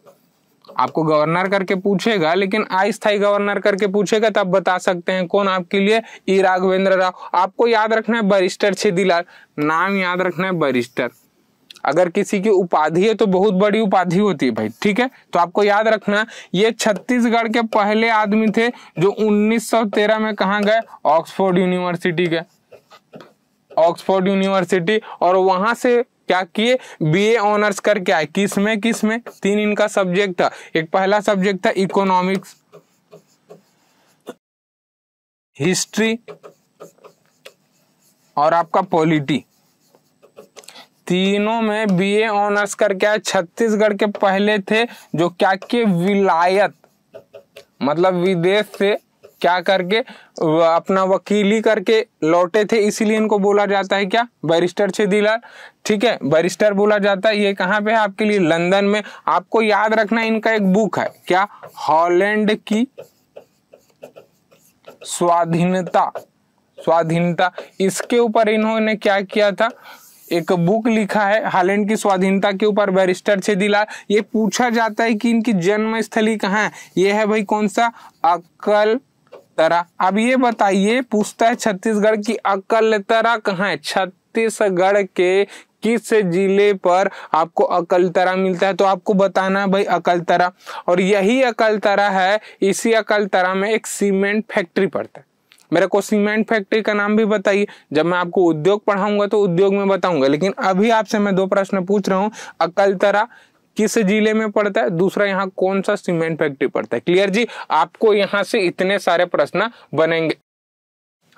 आपको गवर्नर करके पूछेगा लेकिन अस्थायी गवर्नर करके पूछेगा तब बता सकते हैं कौन आपके लिए ई राघवेंद्र राव आपको याद रखना है बरिस्टर छेदीलाल नाम याद रखना है बरिस्टर अगर किसी की उपाधि है तो बहुत बड़ी उपाधि होती है भाई ठीक है तो आपको याद रखना ये छत्तीसगढ़ के पहले आदमी थे जो 1913 में कहा गए ऑक्सफोर्ड यूनिवर्सिटी गए ऑक्सफोर्ड यूनिवर्सिटी और वहां से क्या किए बीए ऑनर्स करके आए किस में किस में तीन इनका सब्जेक्ट था एक पहला सब्जेक्ट था इकोनॉमिक्स हिस्ट्री और आपका पॉलिटी तीनों में बीए ऑनर्स करके आए छत्तीसगढ़ के पहले थे जो क्या के विलायत मतलब विदेश से क्या करके अपना वकीली करके लौटे थे इसीलिए इनको बोला जाता है क्या बैरिस्टर छेदीलाल ठीक है बैरिस्टर बोला जाता है ये कहाँ पे है आपके लिए लंदन में आपको याद रखना इनका एक बुक है क्या हॉलैंड की स्वाधीनता स्वाधीनता इसके ऊपर इन्होंने क्या किया था एक बुक लिखा है हालैंड की स्वाधीनता के ऊपर बैरिस्टर दिला ये पूछा जाता है कि इनकी जन्म स्थली कहाँ है ये है भाई कौन सा अकल तरा अब ये बताइए पूछता है छत्तीसगढ़ की अकल तरा कहाँ है छत्तीसगढ़ के किस जिले पर आपको अकलतरा मिलता है तो आपको बताना है भाई अकलतरा और यही अकलतरा है इसी अकलतरा में एक सीमेंट फैक्ट्री पड़ता है मेरे को सीमेंट फैक्ट्री का नाम भी बताइए जब मैं आपको उद्योग पढ़ाऊंगा तो उद्योग में बताऊंगा लेकिन अभी आपसे मैं दो प्रश्न पूछ रहा हूँ अकलतरा किस जिले में पड़ता है दूसरा यहाँ कौन सा सीमेंट फैक्ट्री पड़ता है क्लियर जी आपको यहाँ से इतने सारे प्रश्न बनेंगे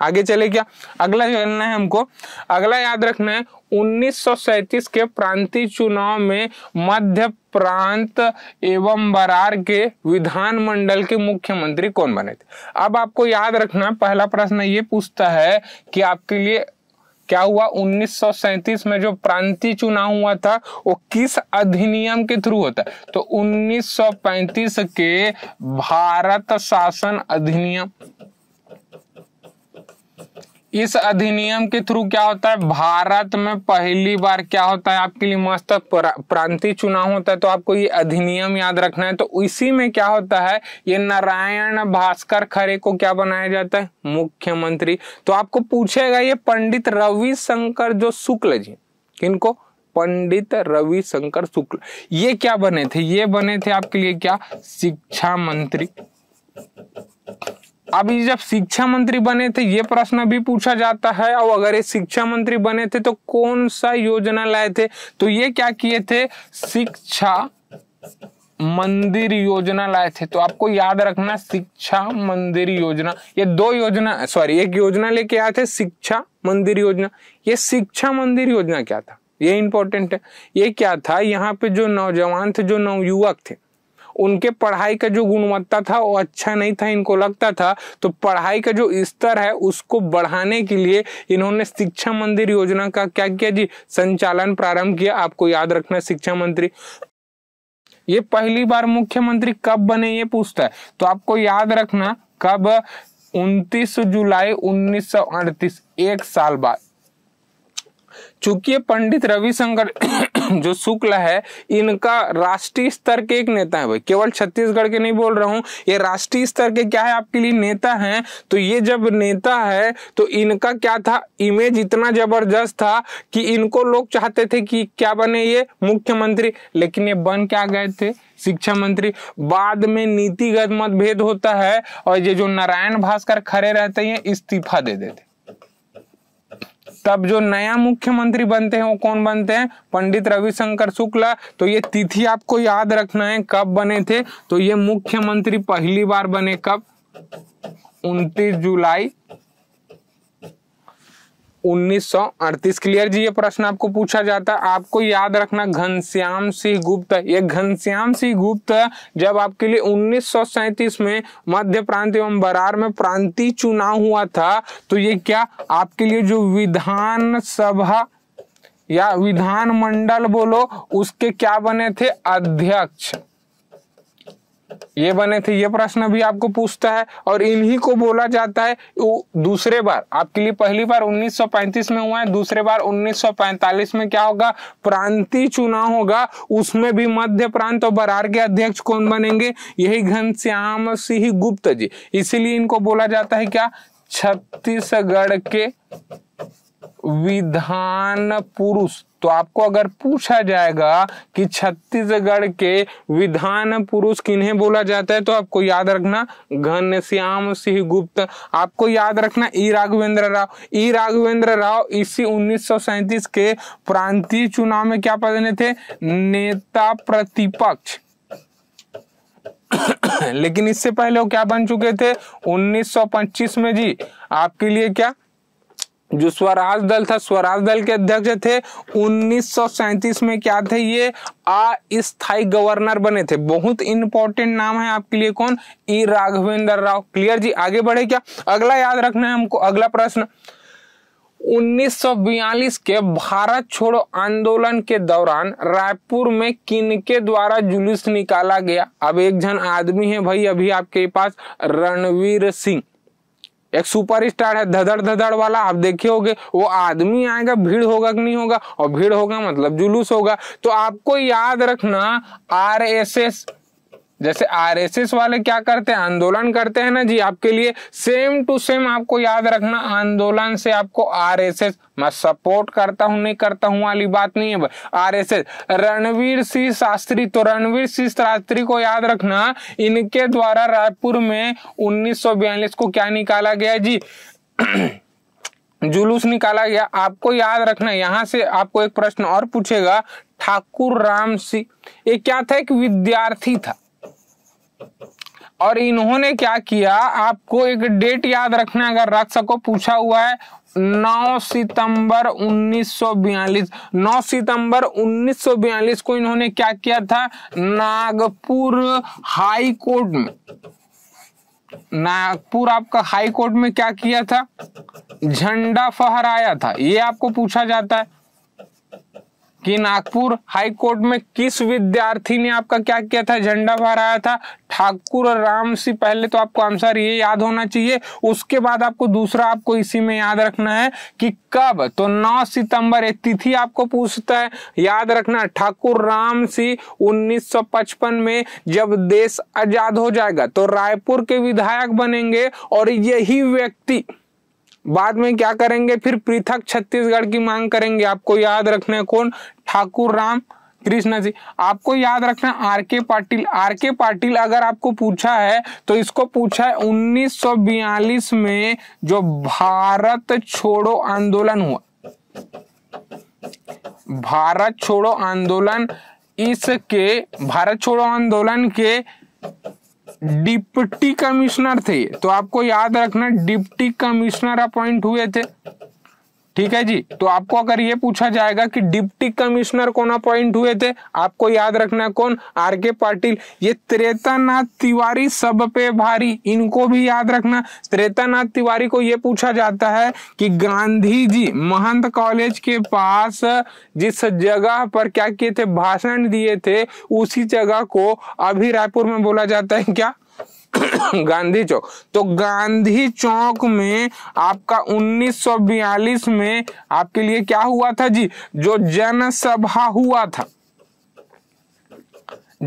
आगे चले क्या अगला जानना है हमको अगला याद रखना है 1937 के प्रांतीय चुनाव में मध्य प्रांत एवं बरार के विधानमंडल के मुख्यमंत्री कौन बने थे अब आपको याद रखना पहला प्रश्न ये पूछता है कि आपके लिए क्या हुआ 1937 में जो प्रांतीय चुनाव हुआ था वो किस अधिनियम के थ्रू होता है तो 1935 के भारत शासन अधिनियम इस अधिनियम के थ्रू क्या होता है भारत में पहली बार क्या होता है आपके लिए मस्त प्रांतीय चुनाव होता है तो आपको ये अधिनियम याद रखना है तो इसी में क्या होता है ये नारायण भास्कर खरे को क्या बनाया जाता है मुख्यमंत्री तो आपको पूछेगा ये पंडित रविशंकर जो शुक्ल जी किनको पंडित रविशंकर शुक्ल ये क्या बने थे ये बने थे आपके लिए क्या शिक्षा मंत्री अभी जब शिक्षा मंत्री बने थे ये प्रश्न भी पूछा जाता है और अगर ये शिक्षा मंत्री बने थे तो कौन सा योजना लाए थे तो ये क्या किए थे शिक्षा मंदिर योजना लाए थे तो आपको याद रखना शिक्षा मंदिर योजना ये दो योजना सॉरी एक योजना लेके आए थे शिक्षा मंदिर योजना ये शिक्षा मंदिर योजना क्या था ये इंपॉर्टेंट है ये क्या था यहाँ पे जो नौजवान थे जो नवयुवक थे उनके पढ़ाई का जो गुणवत्ता था वो अच्छा नहीं था इनको लगता था तो पढ़ाई का जो स्तर है उसको बढ़ाने के लिए इन्होंने शिक्षा मंदिर योजना का क्या किया जी संचालन प्रारंभ किया आपको याद रखना शिक्षा मंत्री ये पहली बार मुख्यमंत्री कब बने ये पूछता है तो आपको याद रखना कब 29 जुलाई 1938 एक साल बाद चूंकि पंडित रविशंकर जो शुक्ल है इनका राष्ट्रीय स्तर के एक नेता है भाई केवल छत्तीसगढ़ के नहीं बोल रहा हूँ ये राष्ट्रीय स्तर के क्या है आपके लिए नेता हैं तो ये जब नेता है तो इनका क्या था इमेज इतना जबरदस्त था कि इनको लोग चाहते थे कि क्या बने ये मुख्यमंत्री लेकिन ये बन क्या गए थे शिक्षा मंत्री बाद में नीतिगत मतभेद होता है और ये जो नारायण भास्कर खड़े रहते हैं इस्तीफा दे देते तब जो नया मुख्यमंत्री बनते हैं वो कौन बनते हैं पंडित रविशंकर शुक्ला तो ये तिथि आपको याद रखना है कब बने थे तो ये मुख्यमंत्री पहली बार बने कब 29 जुलाई 1938 क्लियर जी ये प्रश्न आपको पूछा जाता है आपको याद रखना घनश्याम सिंह गुप्त ये घनश्याम सिंह गुप्त जब आपके लिए 1937 में मध्य प्रांत एवं बरार में प्रांति चुनाव हुआ था तो ये क्या आपके लिए जो विधानसभा या विधानमंडल बोलो उसके क्या बने थे अध्यक्ष ये बने थे ये प्रश्न भी आपको पूछता है और इन्हीं को बोला जाता है दूसरे बार आपके लिए पहली बार 1935 में हुआ है दूसरे बार 1945 में क्या होगा प्रांतीय चुनाव होगा उसमें भी मध्य प्रांत और बरार के अध्यक्ष कौन बनेंगे यही घनश्याम सिंह गुप्त जी इसीलिए इनको बोला जाता है क्या छत्तीसगढ़ के विधान पुरुष तो आपको अगर पूछा जाएगा कि छत्तीसगढ़ के विधान पुरुष किन्हें बोला जाता है तो आपको याद रखना घनश्याम सिंह गुप्त आपको याद रखना ई राघवेंद्र राव ई राघवेंद्र राव इसी उन्नीस के प्रांतीय चुनाव में क्या पदने थे नेता प्रतिपक्ष लेकिन इससे पहले वो क्या बन चुके थे 1925 में जी आपके लिए क्या जो स्वराज दल था स्वराज दल के अध्यक्ष थे उन्नीस में क्या थे ये अस्थाई गवर्नर बने थे बहुत इंपॉर्टेंट नाम है आपके लिए कौन ई राघवेंद्र राव क्लियर जी आगे बढ़े क्या अगला याद रखना है हमको अगला प्रश्न 1942 के भारत छोड़ो आंदोलन के दौरान रायपुर में किनके द्वारा जुलूस निकाला गया अब एक जन आदमी है भाई अभी आपके पास रणवीर सिंह एक सुपरस्टार है धदड़ धदड़ वाला आप देखे होगे वो आदमी आएगा भीड़ होगा कि नहीं होगा और भीड़ होगा मतलब जुलूस होगा तो आपको याद रखना आर एस एस जैसे आरएसएस वाले क्या करते हैं आंदोलन करते हैं ना जी आपके लिए सेम टू सेम आपको याद रखना आंदोलन से आपको आरएसएस मैं सपोर्ट करता हूं नहीं करता हूं वाली बात नहीं है आरएसएस रणवीर सिंह शास्त्री तो रणवीर सिंह शास्त्री को याद रखना इनके द्वारा रायपुर में उन्नीस को क्या निकाला गया जी जुलूस निकाला गया आपको याद रखना यहाँ से आपको एक प्रश्न और पूछेगा ठाकुर राम सिंह ये क्या था एक विद्यार्थी था और इन्होंने क्या किया आपको एक डेट याद रखना अगर रख सको पूछा हुआ है 9 सितंबर 1942 9 सितंबर 1942 को इन्होंने क्या किया था नागपुर हाई कोर्ट में नागपुर आपका हाई कोर्ट में क्या किया था झंडा फहराया था ये आपको पूछा जाता है कि नागपुर हाई कोर्ट में किस विद्यार्थी ने आपका क्या किया था झंडा फहराया था ठाकुर राम से पहले तो आपको आंसर ये याद होना चाहिए उसके बाद आपको दूसरा आपको इसी में याद रखना है कि कब तो 9 सितंबर एक तिथि आपको पूछता है याद रखना ठाकुर राम सिंह 1955 में जब देश आजाद हो जाएगा तो रायपुर के विधायक बनेंगे और यही व्यक्ति बाद में क्या करेंगे फिर पृथक छत्तीसगढ़ की मांग करेंगे आपको याद रखना है कौन ठाकुर राम कृष्णा जी आपको याद रखना आर के पाटिल आर के पाटिल अगर आपको पूछा है तो इसको पूछा है 1942 में जो भारत छोड़ो आंदोलन हुआ भारत छोड़ो आंदोलन इसके भारत छोड़ो आंदोलन के डिप्टी कमिश्नर थे तो आपको याद रखना डिप्टी कमिश्नर अपॉइंट हुए थे ठीक है जी तो आपको अगर ये पूछा जाएगा कि डिप्टी कमिश्नर कौन अपॉइंट हुए थे आपको याद रखना कौन आर के पाटिल ये त्रेतानाथ तिवारी सब पे भारी इनको भी याद रखना त्रेतानाथ तिवारी को ये पूछा जाता है कि गांधी जी महंत कॉलेज के पास जिस जगह पर क्या किए थे भाषण दिए थे उसी जगह को अभी रायपुर में बोला जाता है क्या गांधी चौक तो गांधी चौक में आपका 1942 में आपके लिए क्या हुआ था जी जो जनसभा हुआ था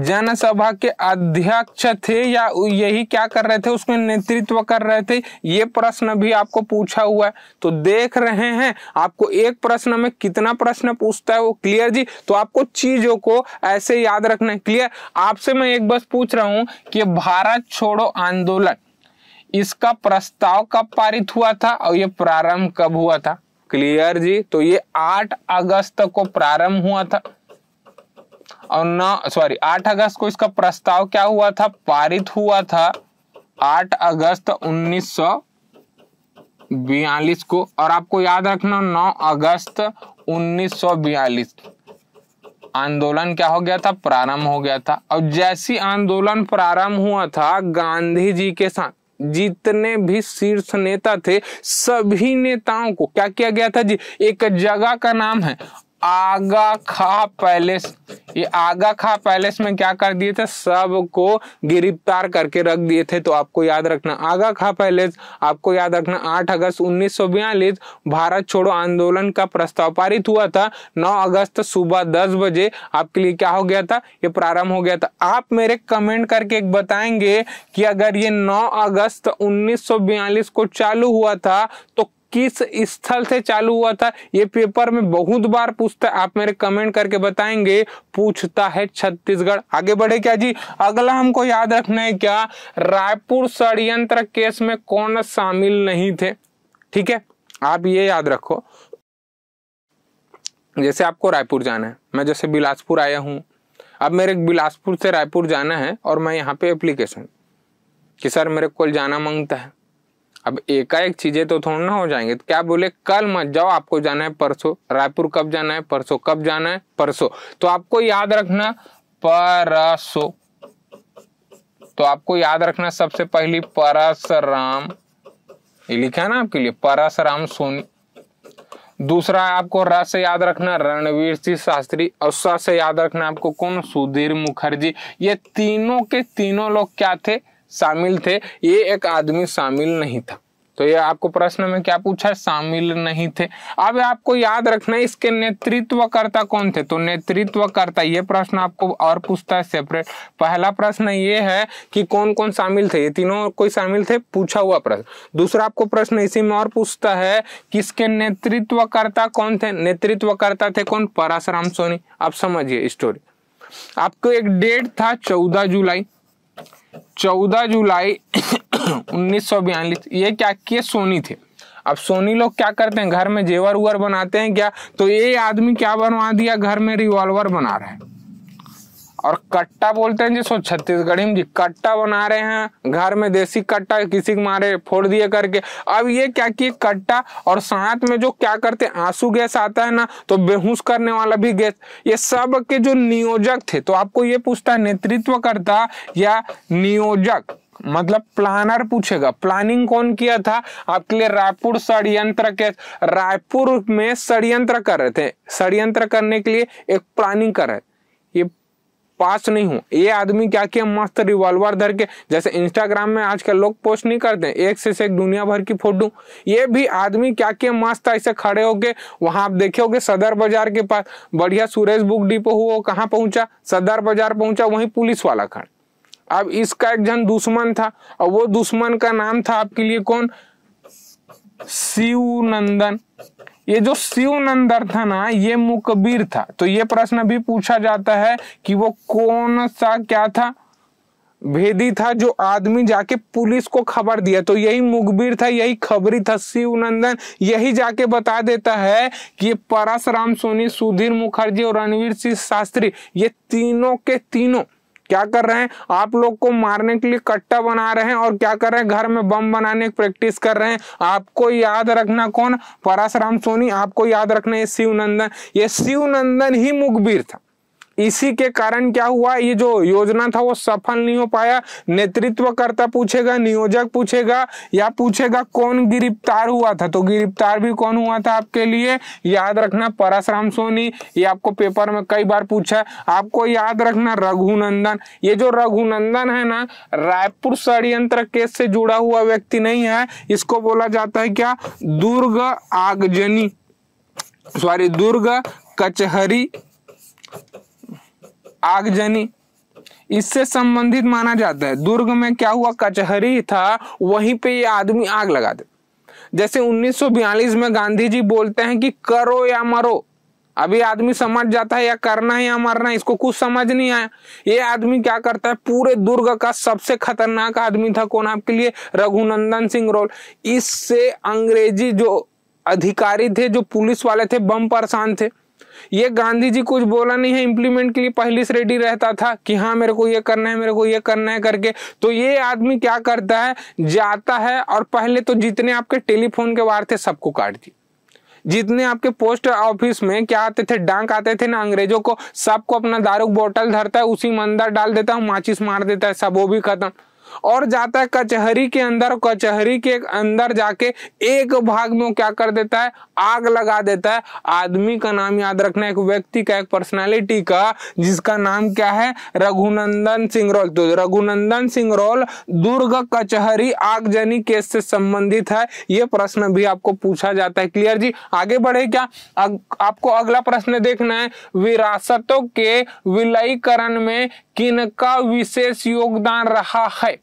जनसभा के अध्यक्ष थे या यही क्या कर रहे थे उसमें नेतृत्व कर रहे थे ये प्रश्न भी आपको पूछा हुआ है तो देख रहे हैं आपको एक प्रश्न में कितना प्रश्न पूछता है वो क्लियर जी तो आपको चीजों को ऐसे याद रखना है क्लियर आपसे मैं एक बस पूछ रहा हूं कि भारत छोड़ो आंदोलन इसका प्रस्ताव कब पारित हुआ था और ये प्रारंभ कब हुआ था क्लियर जी तो ये आठ अगस्त को प्रारंभ हुआ था और नौ सॉरी आठ अगस्त को इसका प्रस्ताव क्या हुआ था पारित हुआ था आठ अगस्त उन्नीस सौ बयालीस को और आपको याद रखना नौ अगस्त बयालीस आंदोलन क्या हो गया था प्रारंभ हो गया था और जैसी आंदोलन प्रारंभ हुआ था गांधी जी के साथ जितने भी शीर्ष नेता थे सभी नेताओं को क्या किया गया था जी एक जगह का नाम है आगा खा पैलेस ये आगा खा पैलेस में क्या कर दिए थे सबको गिरफ्तार करके रख दिए थे तो आपको याद रखना आगा खा पैलेस आपको याद रखना 8 अगस्त उन्नीस भारत छोड़ो आंदोलन का प्रस्ताव पारित हुआ था 9 अगस्त सुबह 10 बजे आपके लिए क्या हो गया था ये प्रारंभ हो गया था आप मेरे कमेंट करके एक बताएंगे कि अगर ये नौ अगस्त उन्नीस को चालू हुआ था तो किस स्थल से चालू हुआ था ये पेपर में बहुत बार पूछता है आप मेरे कमेंट करके बताएंगे पूछता है छत्तीसगढ़ आगे बढ़े क्या जी अगला हमको याद रखना है क्या रायपुर षडयंत्र केस में कौन शामिल नहीं थे ठीक है आप ये याद रखो जैसे आपको रायपुर जाना है मैं जैसे बिलासपुर आया हूँ अब मेरे बिलासपुर से रायपुर जाना है और मैं यहाँ पे एप्लीकेशन कि सर मेरे को जाना मांगता है अब एकाएक चीजें तो थोड़ी ना हो जाएंगे तो क्या बोले कल मत जाओ आपको जाना है परसों रायपुर कब जाना है परसों कब जाना है परसों तो आपको याद रखना परसो तो आपको याद रखना सबसे पहली परसराम ये लिखा है ना आपके लिए परसराम सोनी दूसरा आपको र से याद रखना रणवीर सिंह शास्त्री और से याद रखना आपको कौन सुधीर मुखर्जी ये तीनों के तीनों लोग क्या थे शामिल थे ये एक आदमी शामिल नहीं था तो ये आपको प्रश्न में क्या पूछा है शामिल नहीं थे अब आपको याद रखना इसके नेतृत्वकर्ता कौन थे तो नेतृत्वकर्ता ये प्रश्न आपको और पूछता है सेपरेट पहला प्रश्न ये है कि कौन कौन शामिल थे ये तीनों कोई शामिल थे पूछा हुआ प्रश्न दूसरा आपको प्रश्न इसी में और पूछता है किसके नेतृत्वकर्ता कौन थे नेतृत्वकर्ता थे कौन पराशराम सोनी आप समझिए स्टोरी आपको एक डेट था चौदह जुलाई चौदह जुलाई उन्नीस सौ बयालीस ये क्या किए सोनी थे अब सोनी लोग क्या करते हैं घर में जेवर उवर बनाते हैं क्या तो ये आदमी क्या बनवा दिया घर में रिवॉल्वर बना रहा है और कट्टा बोलते हैं जिसको छत्तीसगढ़ी में जी कट्टा बना रहे हैं घर में देसी कट्टा किसी के मारे फोड़ दिए करके अब ये क्या किए कट्टा और साथ में जो क्या करते आंसू गैस आता है ना तो बेहूस करने वाला भी गैस ये सब के जो नियोजक थे तो आपको ये पूछता है नेतृत्व करता या नियोजक मतलब प्लानर पूछेगा प्लानिंग कौन किया था आपके लिए रायपुर षडयंत्र के रायपुर में षडयंत्र कर रहे थे षडयंत्र करने के लिए एक प्लानिंग कर रहे ये पास नहीं हूँ ये आदमी क्या किया मस्त रिवॉल्वर धर के जैसे इंस्टाग्राम में आजकल लोग पोस्ट नहीं करते एक से एक दुनिया भर की फोटो ये भी आदमी क्या किया मस्त ऐसे खड़े होके वहाँ आप देखे हो सदर बाजार के पास बढ़िया सुरेश बुक डिपो हुआ कहाँ पहुंचा सदर बाजार पहुंचा वहीं पुलिस वाला खड़ा अब इसका एक जन दुश्मन था और वो दुश्मन का नाम था आपके लिए कौन शिव नंदन ये जो नंदर था ना ये मुकबीर था तो ये प्रश्न भी पूछा जाता है कि वो कौन सा क्या था भेदी था जो आदमी जाके पुलिस को खबर दिया तो यही मुखबिर था यही खबरी था शिव नंदन यही जाके बता देता है कि परस राम सोनी सुधीर मुखर्जी और रणवीर सिंह शास्त्री ये तीनों के तीनों क्या कर रहे हैं आप लोग को मारने के लिए कट्टा बना रहे हैं और क्या कर रहे हैं घर में बम बनाने की प्रैक्टिस कर रहे हैं आपको याद रखना कौन पराशराम सोनी आपको याद रखना है शिव नंदन ये शिव नंदन ही मुखबिर था इसी के कारण क्या हुआ ये जो योजना था वो सफल नहीं हो पाया नेतृत्वकर्ता पूछेगा नियोजक पूछेगा या पूछेगा कौन गिरफ्तार हुआ था तो गिरफ्तार भी कौन हुआ था आपके लिए याद रखना पराशराम सोनी ये आपको पेपर में कई बार पूछा आपको याद रखना रघुनंदन ये जो रघुनंदन है ना रायपुर षडयंत्र केस से जुड़ा हुआ व्यक्ति नहीं है इसको बोला जाता है क्या दुर्ग आगजनी सॉरी दुर्ग कचहरी आगजनी इससे संबंधित माना जाता है दुर्ग में क्या हुआ कचहरी था वहीं पे ये आदमी आग लगा दे जैसे 1942 में गांधी जी बोलते हैं कि करो या मरो अभी आदमी समझ जाता है या करना है या मरना है इसको कुछ समझ नहीं आया ये आदमी क्या करता है पूरे दुर्ग का सबसे खतरनाक आदमी था कौन आपके लिए रघुनंदन सिंह रोल इससे अंग्रेजी जो अधिकारी थे जो पुलिस वाले थे बम परेशान थे ये गांधी जी कुछ बोला नहीं है इम्प्लीमेंट के लिए पहले से रेडी रहता था कि हाँ मेरे को ये करना है मेरे को ये करना है करके तो ये आदमी क्या करता है जाता है और पहले तो जितने आपके टेलीफोन के वार थे सबको काट दिए जितने आपके पोस्ट ऑफिस में क्या आते थे डांक आते थे ना अंग्रेजों को सबको अपना दारू बोतल धरता है उसी में अंदर डाल देता है माचिस मार देता है सब वो भी खत्म और जाता है कचहरी के अंदर कचहरी के अंदर जाके एक भाग में क्या कर देता है आग लगा देता है आदमी का नाम याद रखना एक व्यक्ति का एक पर्सनालिटी का जिसका नाम क्या है रघुनंदन सिंह रोल तो रघुनंदन सिंह रोल दुर्ग कचहरी आगजनी केस से संबंधित है ये प्रश्न भी आपको पूछा जाता है क्लियर जी आगे बढ़े क्या अग, आपको अगला प्रश्न देखना है विरासतों के विलयीकरण में किनका विशेष योगदान रहा है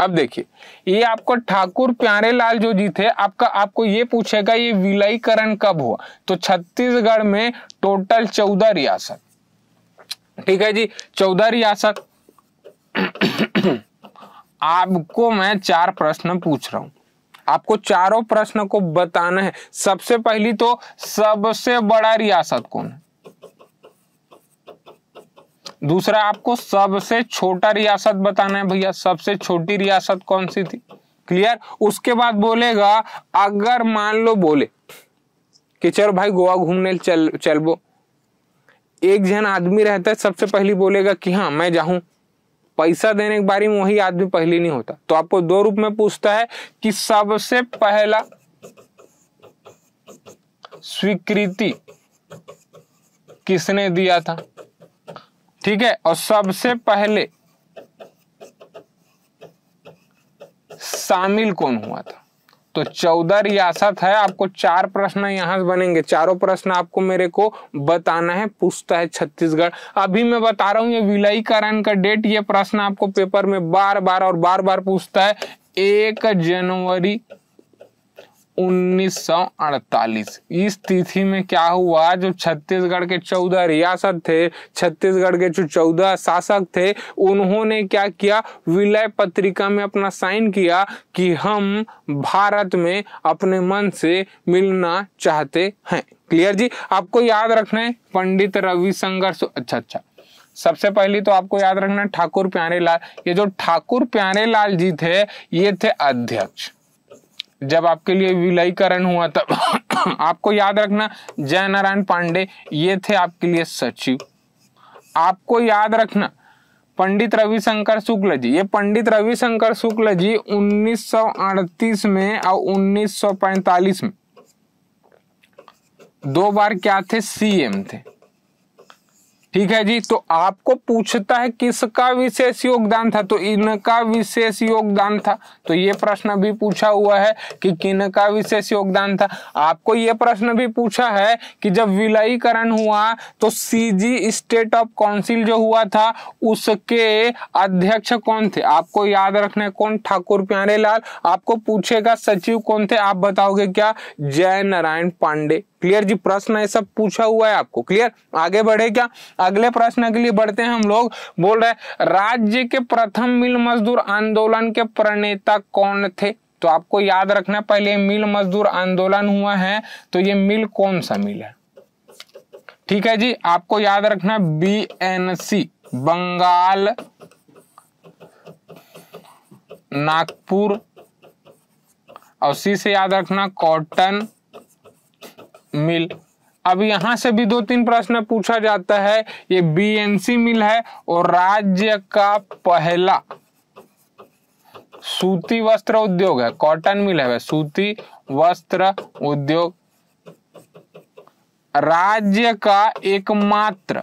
अब देखिए ये आपको ठाकुर प्यारे लाल जो जी थे आपका आपको ये पूछेगा ये विलयीकरण कब हुआ तो छत्तीसगढ़ में टोटल चौदह रियासत ठीक है जी चौदह रियासत आपको मैं चार प्रश्न पूछ रहा हूं आपको चारों प्रश्न को बताना है सबसे पहली तो सबसे बड़ा रियासत कौन है दूसरा आपको सबसे छोटा रियासत बताना है भैया सबसे छोटी रियासत कौन सी थी क्लियर उसके बाद बोलेगा अगर मान लो बोले कि चलो भाई गोवा घूमने चल चलबो एक जन आदमी रहता है सबसे पहले बोलेगा कि हाँ मैं जाऊं पैसा देने के बारे में वही आदमी पहले नहीं होता तो आपको दो रूप में पूछता है कि सबसे पहला स्वीकृति किसने दिया था ठीक है और सबसे पहले शामिल कौन हुआ था तो चौदह रियासत है आपको चार प्रश्न से बनेंगे चारों प्रश्न आपको मेरे को बताना है पूछता है छत्तीसगढ़ अभी मैं बता रहा हूं ये विलयीकरण का डेट ये प्रश्न आपको पेपर में बार बार और बार बार पूछता है एक जनवरी 1948 इस तिथि में क्या हुआ जो छत्तीसगढ़ के चौदह रियासत थे छत्तीसगढ़ के जो चौदह शासक थे उन्होंने क्या किया विलय पत्रिका में अपना साइन किया कि हम भारत में अपने मन से मिलना चाहते हैं क्लियर जी आपको याद रखना है पंडित रवि संघर्ष अच्छा अच्छा सबसे पहले तो आपको याद रखना ठाकुर प्यारे लाल ये जो ठाकुर प्यारे लाल जी थे ये थे अध्यक्ष जब आपके लिए विलयीकरण हुआ तब आपको याद रखना जय नारायण पांडे ये थे आपके लिए सचिव आपको याद रखना पंडित रविशंकर शुक्ल जी ये पंडित रविशंकर शुक्ल जी 1938 में और 1945 में दो बार क्या थे सीएम थे ठीक है जी तो आपको पूछता है किसका विशेष योगदान था तो इनका विशेष योगदान था तो ये प्रश्न भी पूछा हुआ है कि किन का विशेष योगदान था आपको ये प्रश्न भी पूछा है कि जब विलयीकरण हुआ तो सीजी स्टेट ऑफ काउंसिल जो हुआ था उसके अध्यक्ष कौन थे आपको याद रखना है कौन ठाकुर प्यारे लाल आपको पूछेगा सचिव कौन थे आप बताओगे क्या जय नारायण पांडे क्लियर जी प्रश्न है सब पूछा हुआ है आपको क्लियर आगे बढ़े क्या अगले प्रश्न के लिए बढ़ते हैं हम लोग बोल रहे राज्य के प्रथम मिल मजदूर आंदोलन के प्रणेता कौन थे तो आपको याद रखना पहले मिल मजदूर आंदोलन हुआ है तो ये मिल कौन सा मिल है ठीक है जी आपको याद रखना B N C Bengal Nagpur और सी से याद रखना कॉटन मिल अब यहाँ से भी दो तीन प्रश्न पूछा जाता है ये बीएनसी मिल है और राज्य का पहला सूती वस्त्र उद्योग है कॉटन मिल है सूती वस्त्र उद्योग राज्य का एकमात्र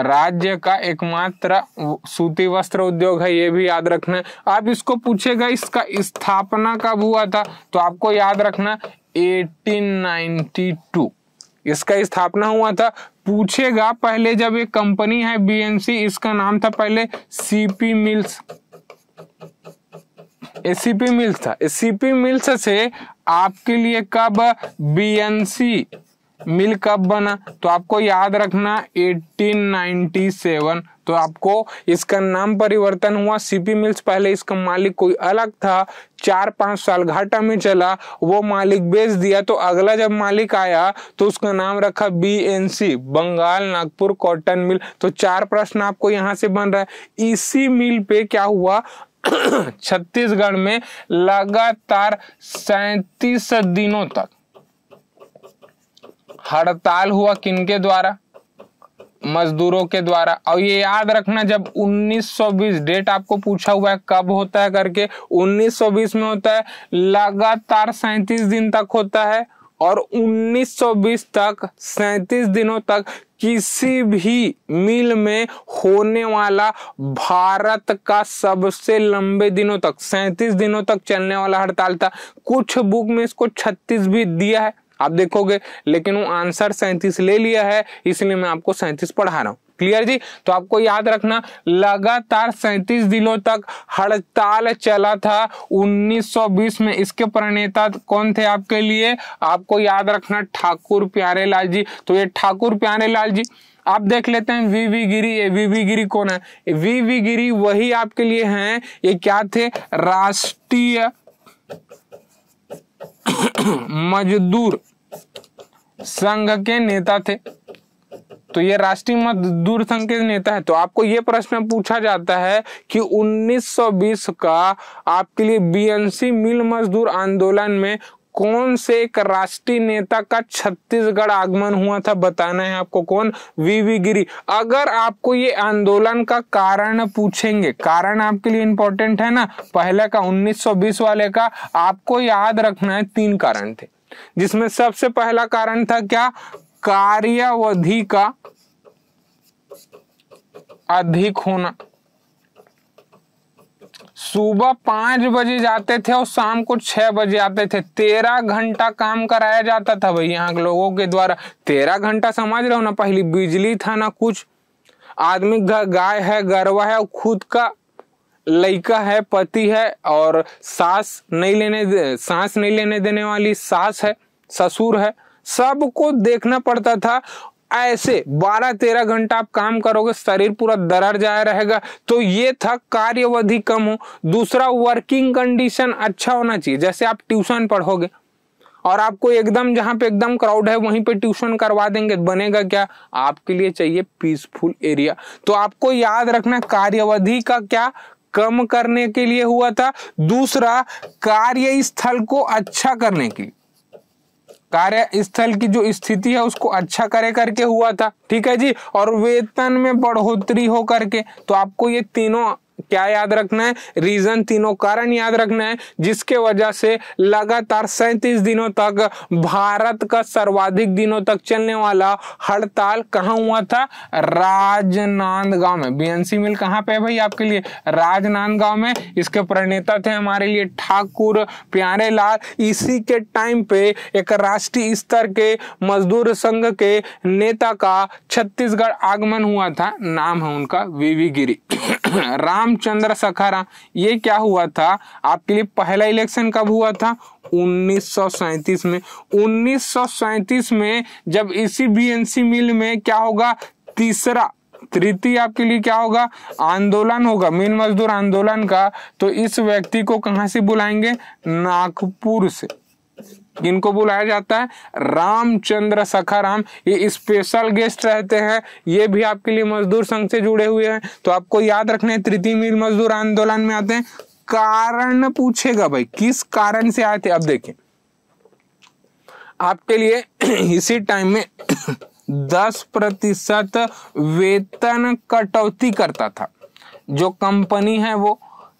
राज्य का एकमात्र सूती वस्त्र उद्योग है ये भी याद रखना आप इसको पूछेगा इसका स्थापना कब हुआ था तो आपको याद रखना 1892 इसका स्थापना हुआ था पूछेगा पहले जब एक कंपनी है बीएमसी इसका नाम था पहले सीपी मिल्स एसीपी मिल्स था एसीपी मिल्स से आपके लिए कब बीएनसी मिल कब बना तो आपको याद रखना 1897 तो आपको इसका नाम परिवर्तन हुआ सीपी मिल्स पहले इसका मालिक कोई अलग था चार पांच साल घाटा में चला वो मालिक बेच दिया तो अगला जब मालिक आया तो उसका नाम रखा BNC Bengal Nagpur cotton mill तो चार प्रश्न आपको यहाँ से बन रहा है इसी मिल पे क्या हुआ छत्तीसगढ़ में लगातार सैतीस दिनों तक हड़ताल हुआ किनके द्वारा मजदूरों के द्वारा और ये याद रखना जब 1920 डेट आपको पूछा हुआ है कब होता है करके 1920 में होता है लगातार सैतीस दिन तक होता है और 1920 तक सैतीस दिनों तक किसी भी मिल में होने वाला भारत का सबसे लंबे दिनों तक सैतीस दिनों तक चलने वाला हड़ताल था कुछ बुक में इसको 36 भी दिया है आप देखोगे लेकिन वो आंसर सैंतीस ले लिया है इसलिए मैं आपको सैंतीस पढ़ा रहा हूँ क्लियर जी तो आपको याद रखना लगातार सैतीस दिनों तक हड़ताल चला था 1920 में इसके प्रणेता कौन थे आपके लिए आपको याद रखना ठाकुर प्यारेलाल जी तो ये ठाकुर प्यारेलाल जी आप देख लेते हैं वी वी गिरी ये वी वी गिरी कौन है वी वी गिरी वही आपके लिए हैं ये क्या थे राष्ट्रीय मजदूर संघ के नेता थे तो ये राष्ट्रीय मजदूर संघ के नेता है तो आपको ये प्रश्न पूछा जाता है कि 1920 का आपके लिए बीएनसी मिल मजदूर आंदोलन में कौन से एक राष्ट्रीय नेता का छत्तीसगढ़ आगमन हुआ था बताना है आपको कौन वीवी गिरी अगर आपको ये आंदोलन का कारण पूछेंगे कारण आपके लिए इंपॉर्टेंट है ना पहले का 1920 वाले का आपको याद रखना है तीन कारण थे जिसमें सबसे पहला कारण था क्या कार्यावधि का अधिक होना सुबह पांच बजे जाते थे और शाम को छह बजे आते थे तेरह घंटा काम कराया जाता था भाई यहाँ के लोगों के द्वारा तेरह घंटा समझ रहे हो ना पहले बिजली था ना कुछ आदमी गाय है गरवा है और खुद का लड़का है पति है और सास नहीं लेने सांस नहीं लेने देने वाली सास है ससुर है सबको देखना पड़ता था ऐसे बारह तेरह घंटा आप काम करोगे शरीर पूरा दरर जाए रहेगा तो ये था कार्यवधि कम हो दूसरा वर्किंग कंडीशन अच्छा होना चाहिए जैसे आप ट्यूशन पढ़ोगे और आपको एकदम जहां पे एकदम क्राउड है वहीं पे ट्यूशन करवा देंगे बनेगा क्या आपके लिए चाहिए पीसफुल एरिया तो आपको याद रखना कार्यवधि का क्या कम करने के लिए हुआ था दूसरा कार्य स्थल को अच्छा करने के लिए कार्यस्थल की जो स्थिति है उसको अच्छा करे करके हुआ था ठीक है जी और वेतन में बढ़ोतरी हो करके तो आपको ये तीनों क्या याद रखना है रीजन तीनों कारण याद रखना है जिसके वजह से लगातार सैंतीस दिनों तक भारत का सर्वाधिक दिनों तक चलने वाला हड़ताल कहाँ हुआ था राजनांदगांव में बीएनसी मिल कहां पे है भाई आपके लिए राजनांदगांव में इसके प्रणेता थे हमारे लिए ठाकुर प्यारे लाल इसी के टाइम पे एक राष्ट्रीय स्तर के मजदूर संघ के नेता का छत्तीसगढ़ आगमन हुआ था नाम है उनका वीवी गिरी राम रामचंद्र सखारा ये क्या हुआ था आपके लिए पहला इलेक्शन कब हुआ था 1937 में 1937 में जब इसी बीएनसी मिल में क्या होगा तीसरा तृतीय आपके लिए क्या होगा आंदोलन होगा मीन मजदूर आंदोलन का तो इस व्यक्ति को कहां से बुलाएंगे नागपुर से जिनको बुलाया जाता है रामचंद्र सखाराम ये स्पेशल गेस्ट रहते हैं ये भी आपके लिए मजदूर संघ से जुड़े हुए हैं तो आपको याद रखना तृतीय मिल मजदूर आंदोलन में आते हैं कारण पूछेगा भाई किस कारण से आए थे अब देखिए आपके लिए इसी टाइम में दस प्रतिशत वेतन कटौती करता था जो कंपनी है वो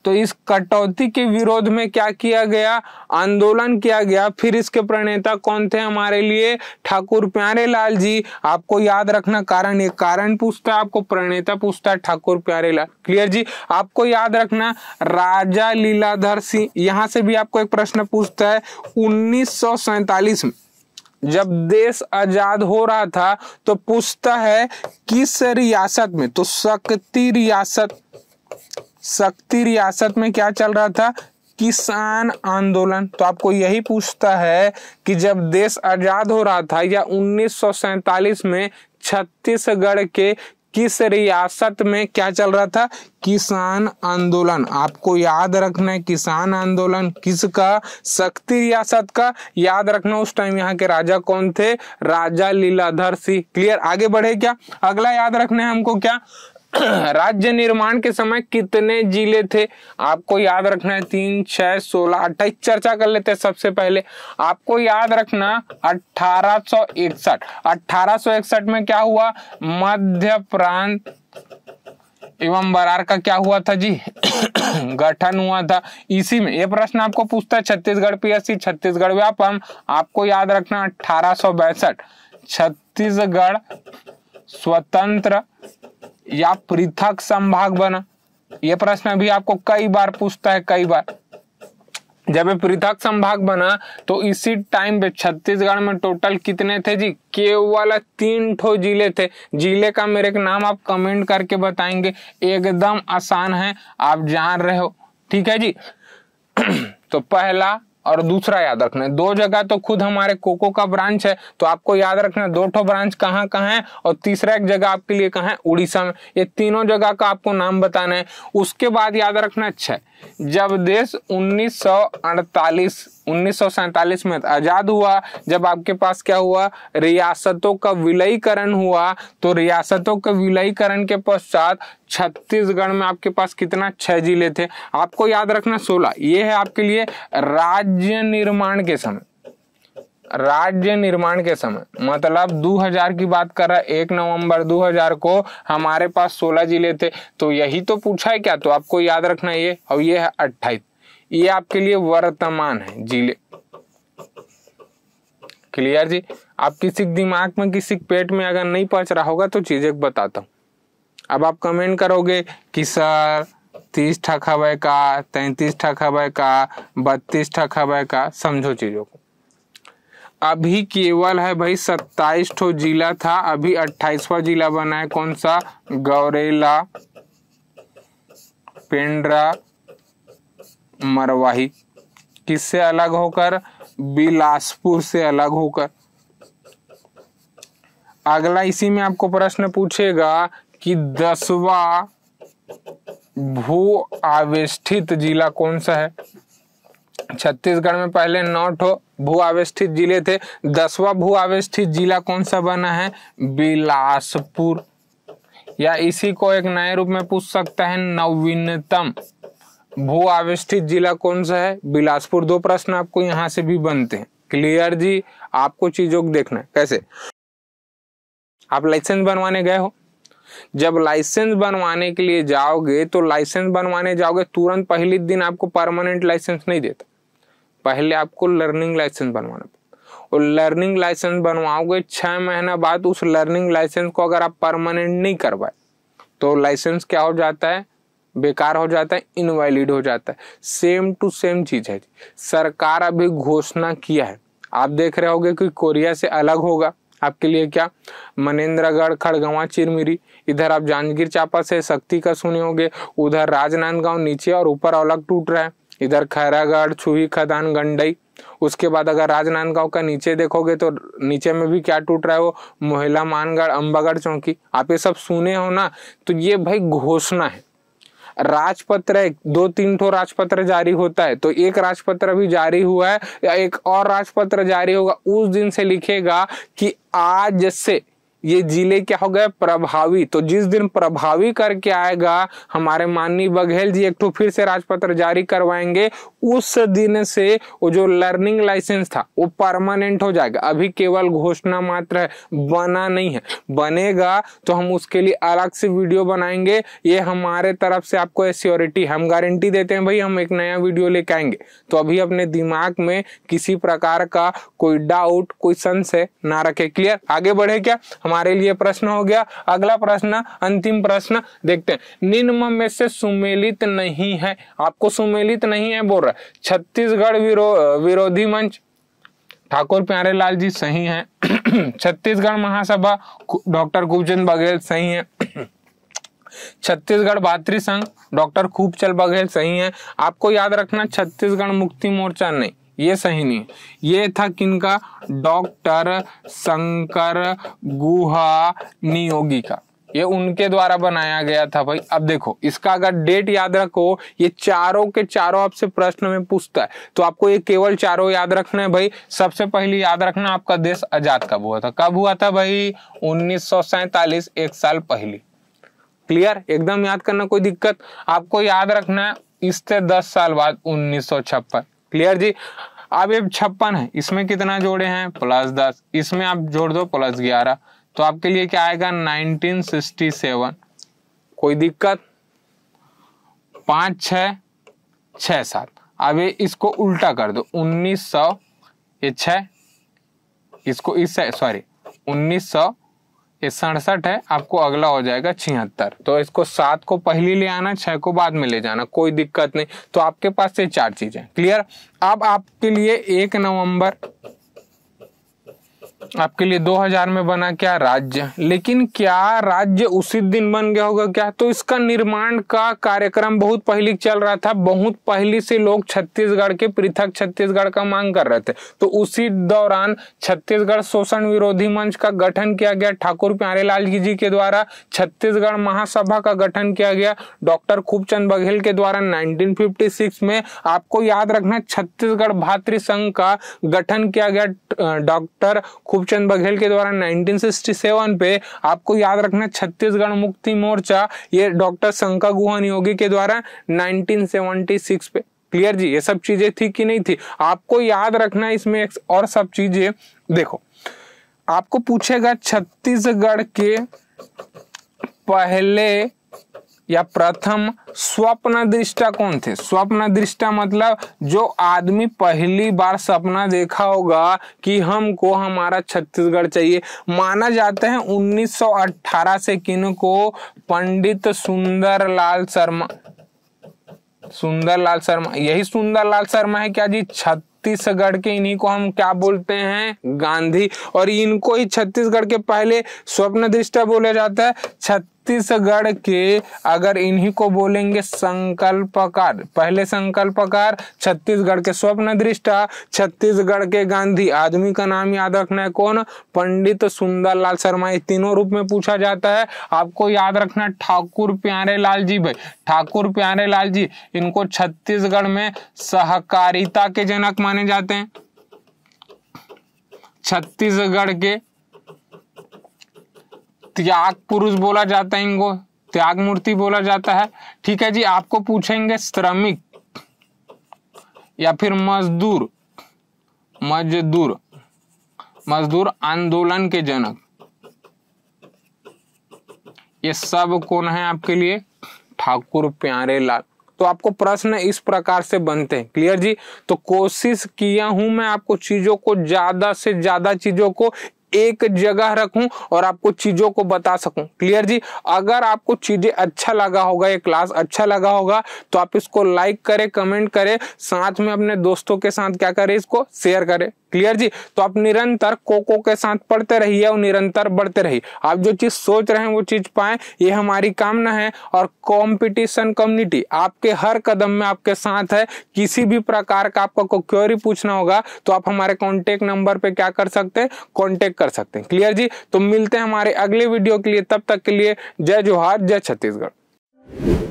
तो इस कटौती के विरोध में क्या किया गया आंदोलन किया गया फिर इसके प्रणेता कौन थे हमारे लिए ठाकुर प्यारे लाल जी आपको याद रखना कारण ये कारण पूछता है आपको प्रणेता पूछता है ठाकुर प्यारे लाल क्लियर जी आपको याद रखना राजा लीलाधर सिंह यहां से भी आपको एक प्रश्न पूछता है उन्नीस में जब देश आजाद हो रहा था तो पूछता है किस रियासत में तो शक्ति रियासत शक्ति रियासत में क्या चल रहा था किसान आंदोलन तो आपको यही पूछता है कि जब देश आजाद हो रहा था या उन्नीस में छत्तीसगढ़ के किस रियासत में क्या चल रहा था किसान आंदोलन आपको याद रखना है किसान आंदोलन किसका शक्ति रियासत का याद रखना उस टाइम यहाँ के राजा कौन थे राजा लीलाधर सिंह क्लियर आगे बढ़े क्या अगला याद रखना है हमको क्या राज्य निर्माण के समय कितने जिले थे आपको याद रखना है तीन छह सोलह अट्ठाईस चर्चा कर लेते हैं सबसे पहले आपको याद रखना अठारह सो इकसठ अठारह सो इकसठ में क्या हुआ मध्य प्रांत एवं बरार का क्या हुआ था जी गठन हुआ था इसी में ये प्रश्न आपको पूछता है छत्तीसगढ़ पीएससी छत्तीसगढ़ व्यापम आपको याद रखना अठारह छत्तीसगढ़ स्वतंत्र या पृथक संभाग बना यह प्रश्न भी आपको कई बार पूछता है कई बार जब पृथक संभाग बना तो इसी टाइम पे छत्तीसगढ़ में टोटल कितने थे जी केवल तीन ठो जिले थे जिले का मेरे नाम आप कमेंट करके बताएंगे एकदम आसान है आप जान रहे हो ठीक है जी तो पहला और दूसरा याद रखना है दो जगह तो खुद हमारे कोको का ब्रांच है तो आपको याद रखना है दो ठो ब्रांच कहाँ कहाँ है और तीसरा एक जगह आपके लिए कहाँ है उड़ीसा में ये तीनों जगह का आपको नाम बताना है उसके बाद याद रखना है छः जब देश 1948 1947 में आज़ाद हुआ जब आपके पास क्या हुआ रियासतों का विलयीकरण हुआ तो रियासतों के विलयीकरण के पश्चात छत्तीसगढ़ में आपके पास कितना छह जिले थे आपको याद रखना सोलह ये है आपके लिए राज्य निर्माण के समय राज्य निर्माण के समय मतलब 2000 की बात कर रहा है एक नवंबर 2000 को हमारे पास 16 जिले थे तो यही तो पूछा है क्या तो आपको याद रखना ये और ये है अट्ठाईस ये आपके लिए वर्तमान है जिले क्लियर जी आप किसी दिमाग में किसी पेट में अगर नहीं पहुंच रहा होगा तो चीजें बताता हूं अब आप कमेंट करोगे कि सर तीस ठक हवे का तैतीस ठक का बत्तीस ठक हवे का समझो चीजों को अभी केवल है भाई सत्ताईस ठो जिला था अभी अट्ठाईसवा जिला बना है कौन सा गौरेला पेंड्रा मरवाही किससे अलग होकर बिलासपुर से अलग होकर अगला इसी में आपको प्रश्न पूछेगा कि दसवा भू आवेष्टित जिला कौन सा है छत्तीसगढ़ में पहले नौ ठो भू आवेस्थित जिले थे दसवा भू आवेस्थित जिला कौन सा बना है बिलासपुर या इसी को एक नए रूप में पूछ सकता है नवीनतम भू आवेस्थित जिला कौन सा है बिलासपुर दो प्रश्न आपको यहाँ से भी बनते हैं क्लियर जी आपको चीजों को देखना है कैसे आप लाइसेंस बनवाने गए हो जब लाइसेंस बनवाने के लिए जाओगे तो लाइसेंस बनवाने जाओगे तुरंत पहले दिन आपको परमानेंट लाइसेंस नहीं देता पहले आपको लर्निंग लाइसेंस बनवाना और लर्निंग लाइसेंस बनवाओगे छः महीना बाद उस लर्निंग लाइसेंस को अगर आप परमानेंट नहीं करवाए तो लाइसेंस क्या हो जाता है बेकार हो जाता है इनवैलिड हो जाता है सेम टू सेम चीज़ है सरकार अभी घोषणा किया है आप देख रहे होगे कि कोरिया से अलग होगा आपके लिए क्या मनेन्द्रगढ़ खड़गवा चिरमिरी इधर आप जांजगीर चापा से शक्ति का सुने होंगे उधर राजनांदगांव नीचे और ऊपर अलग टूट रहा है इधर खैरागढ़ छुही खदान गंडई उसके बाद अगर राजनांदगांव का नीचे देखोगे तो नीचे में भी क्या टूट रहा है वो मोहिला मानगढ़ अंबागढ़ चौकी आप ये सब सुने हो ना तो ये भाई घोषणा है राजपत्र दो तीन ठो राजपत्र जारी होता है तो एक राजपत्र भी जारी हुआ है या एक और राजपत्र जारी होगा उस दिन से लिखेगा कि आज से ये जिले क्या हो गए प्रभावी तो जिस दिन प्रभावी करके आएगा हमारे माननीय बघेल जी एक तो फिर से राजपत्र जारी करवाएंगे उस दिन से वो जो लर्निंग लाइसेंस था वो परमानेंट हो जाएगा अभी केवल घोषणा मात्र है बना नहीं है बनेगा तो हम उसके लिए अलग से वीडियो बनाएंगे ये हमारे तरफ से आपको एस्योरिटी हम गारंटी देते हैं भाई हम एक नया वीडियो लेके आएंगे तो अभी अपने दिमाग में किसी प्रकार का कोई डाउट कोई संशय ना रखे क्लियर आगे बढ़े क्या हमारे लिए प्रश्न हो गया अगला प्रश्न अंतिम प्रश्न देखते हैं निम्न में से सुमेलित नहीं है आपको सुमेलित नहीं है बोल रहा छत्तीसगढ़ विरो, विरोधी मंच ठाकुर प्यारेलाल जी सही है छत्तीसगढ़ महासभा डॉक्टर गुपचंद बघेल सही है छत्तीसगढ़ भातृ संघ डॉक्टर खूबचल बघेल सही है आपको याद रखना छत्तीसगढ़ मुक्ति मोर्चा नहीं ये सही नहीं ये था किनका डॉक्टर शंकर गुहा नियोगी का ये उनके द्वारा बनाया गया था भाई अब देखो इसका अगर डेट याद रखो ये चारों के चारों आपसे प्रश्न में पूछता है तो आपको ये केवल चारों याद रखना है भाई सबसे पहले याद रखना आपका देश आजाद कब हुआ था कब हुआ था भाई उन्नीस एक साल पहले क्लियर एकदम याद करना कोई दिक्कत आपको याद रखना है इससे दस साल बाद उन्नीस क्लियर जी अब ये छप्पन है इसमें कितना जोड़े हैं प्लस दस इसमें आप जोड़ दो प्लस ग्यारह तो आपके लिए क्या आएगा 1967 कोई दिक्कत पांच छ छ सात अब ये इसको उल्टा कर दो 1900 ये छ इसको इस सॉरी 1900 ये सड़सठ है आपको अगला हो जाएगा छिहत्तर तो इसको सात को पहले ले आना छह को बाद में ले जाना कोई दिक्कत नहीं तो आपके पास ये चार चीजें क्लियर अब आपके लिए एक नवंबर आपके लिए 2000 में बना क्या राज्य लेकिन क्या राज्य उसी दिन बन गया होगा क्या तो इसका निर्माण का कार्यक्रम बहुत पहले चल रहा था बहुत पहले से लोग छत्तीसगढ़ के पृथक छत्तीसगढ़ का मांग कर रहे थे तो उसी दौरान छत्तीसगढ़ शोषण विरोधी मंच का गठन किया गया ठाकुर प्यारेलाल जी के द्वारा छत्तीसगढ़ महासभा का गठन किया गया डॉक्टर खूबचंद बघेल के द्वारा नाइनटीन में आपको याद रखना छत्तीसगढ़ भातृ संघ का गठन किया गया डॉक्टर खूबचंद बघेल के द्वारा 1967 पे आपको याद रखना छत्तीसगढ़ मुक्ति मोर्चा ये डॉक्टर शंका गुहन योगी के द्वारा 1976 पे क्लियर जी ये सब चीजें थी कि नहीं थी आपको याद रखना इसमें एक और सब चीजें देखो आपको पूछेगा छत्तीसगढ़ के पहले या प्रथम स्वप्न दृष्टा कौन थे स्वप्न दृष्टा मतलब जो आदमी पहली बार सपना देखा होगा कि हमको हमारा छत्तीसगढ़ चाहिए माना जाते हैं 1918 से किन को पंडित सुंदरलाल शर्मा सुंदरलाल शर्मा यही सुंदरलाल शर्मा है क्या जी छत छत्तीसगढ़ के इन्हीं को हम क्या बोलते हैं गांधी और इनको ही छत्तीसगढ़ के पहले स्वप्न दृष्टा बोला जाता है छत्तीसगढ़ के अगर इन्हीं को बोलेंगे संकल्पकार पहले संकल्पकार छत्तीसगढ़ के स्वप्न दृष्टा छत्तीसगढ़ के गांधी आदमी का नाम याद रखना है कौन पंडित सुंदरलाल शर्मा इस तीनों रूप में पूछा जाता है आपको याद रखना ठाकुर प्यारे लाल जी भाई ठाकुर प्यारे लाल जी इनको छत्तीसगढ़ में सहकारिता के जनक माने जाते हैं छत्तीसगढ़ के त्याग पुरुष बोला जाता है इनको त्याग मूर्ति बोला जाता है ठीक है जी आपको पूछेंगे श्रमिक या फिर मजदूर मजदूर मजदूर आंदोलन के जनक ये सब कौन है आपके लिए ठाकुर प्यारे लाल तो आपको प्रश्न इस प्रकार से बनते हैं क्लियर जी तो कोशिश किया हूं मैं आपको चीजों को ज्यादा से ज्यादा चीजों को एक जगह रखूं और आपको चीजों को बता सकूं क्लियर जी अगर आपको चीजें अच्छा लगा होगा ये क्लास अच्छा लगा होगा तो आप इसको लाइक करें कमेंट करें साथ में अपने दोस्तों के साथ क्या करें इसको शेयर करें क्लियर जी तो आप निरंतर कोको के साथ पढ़ते रहिए और निरंतर बढ़ते रहिए आप जो चीज सोच रहे हैं वो चीज पाए ये हमारी कामना है और कंपटीशन कम्युनिटी आपके हर कदम में आपके साथ है किसी भी प्रकार का आपको क्वेरी पूछना होगा तो आप हमारे कॉन्टेक्ट नंबर पे क्या कर सकते हैं कॉन्टेक्ट कर सकते हैं क्लियर जी तो मिलते हैं हमारे अगले वीडियो के लिए तब तक के लिए जय जोहार जय छत्तीसगढ़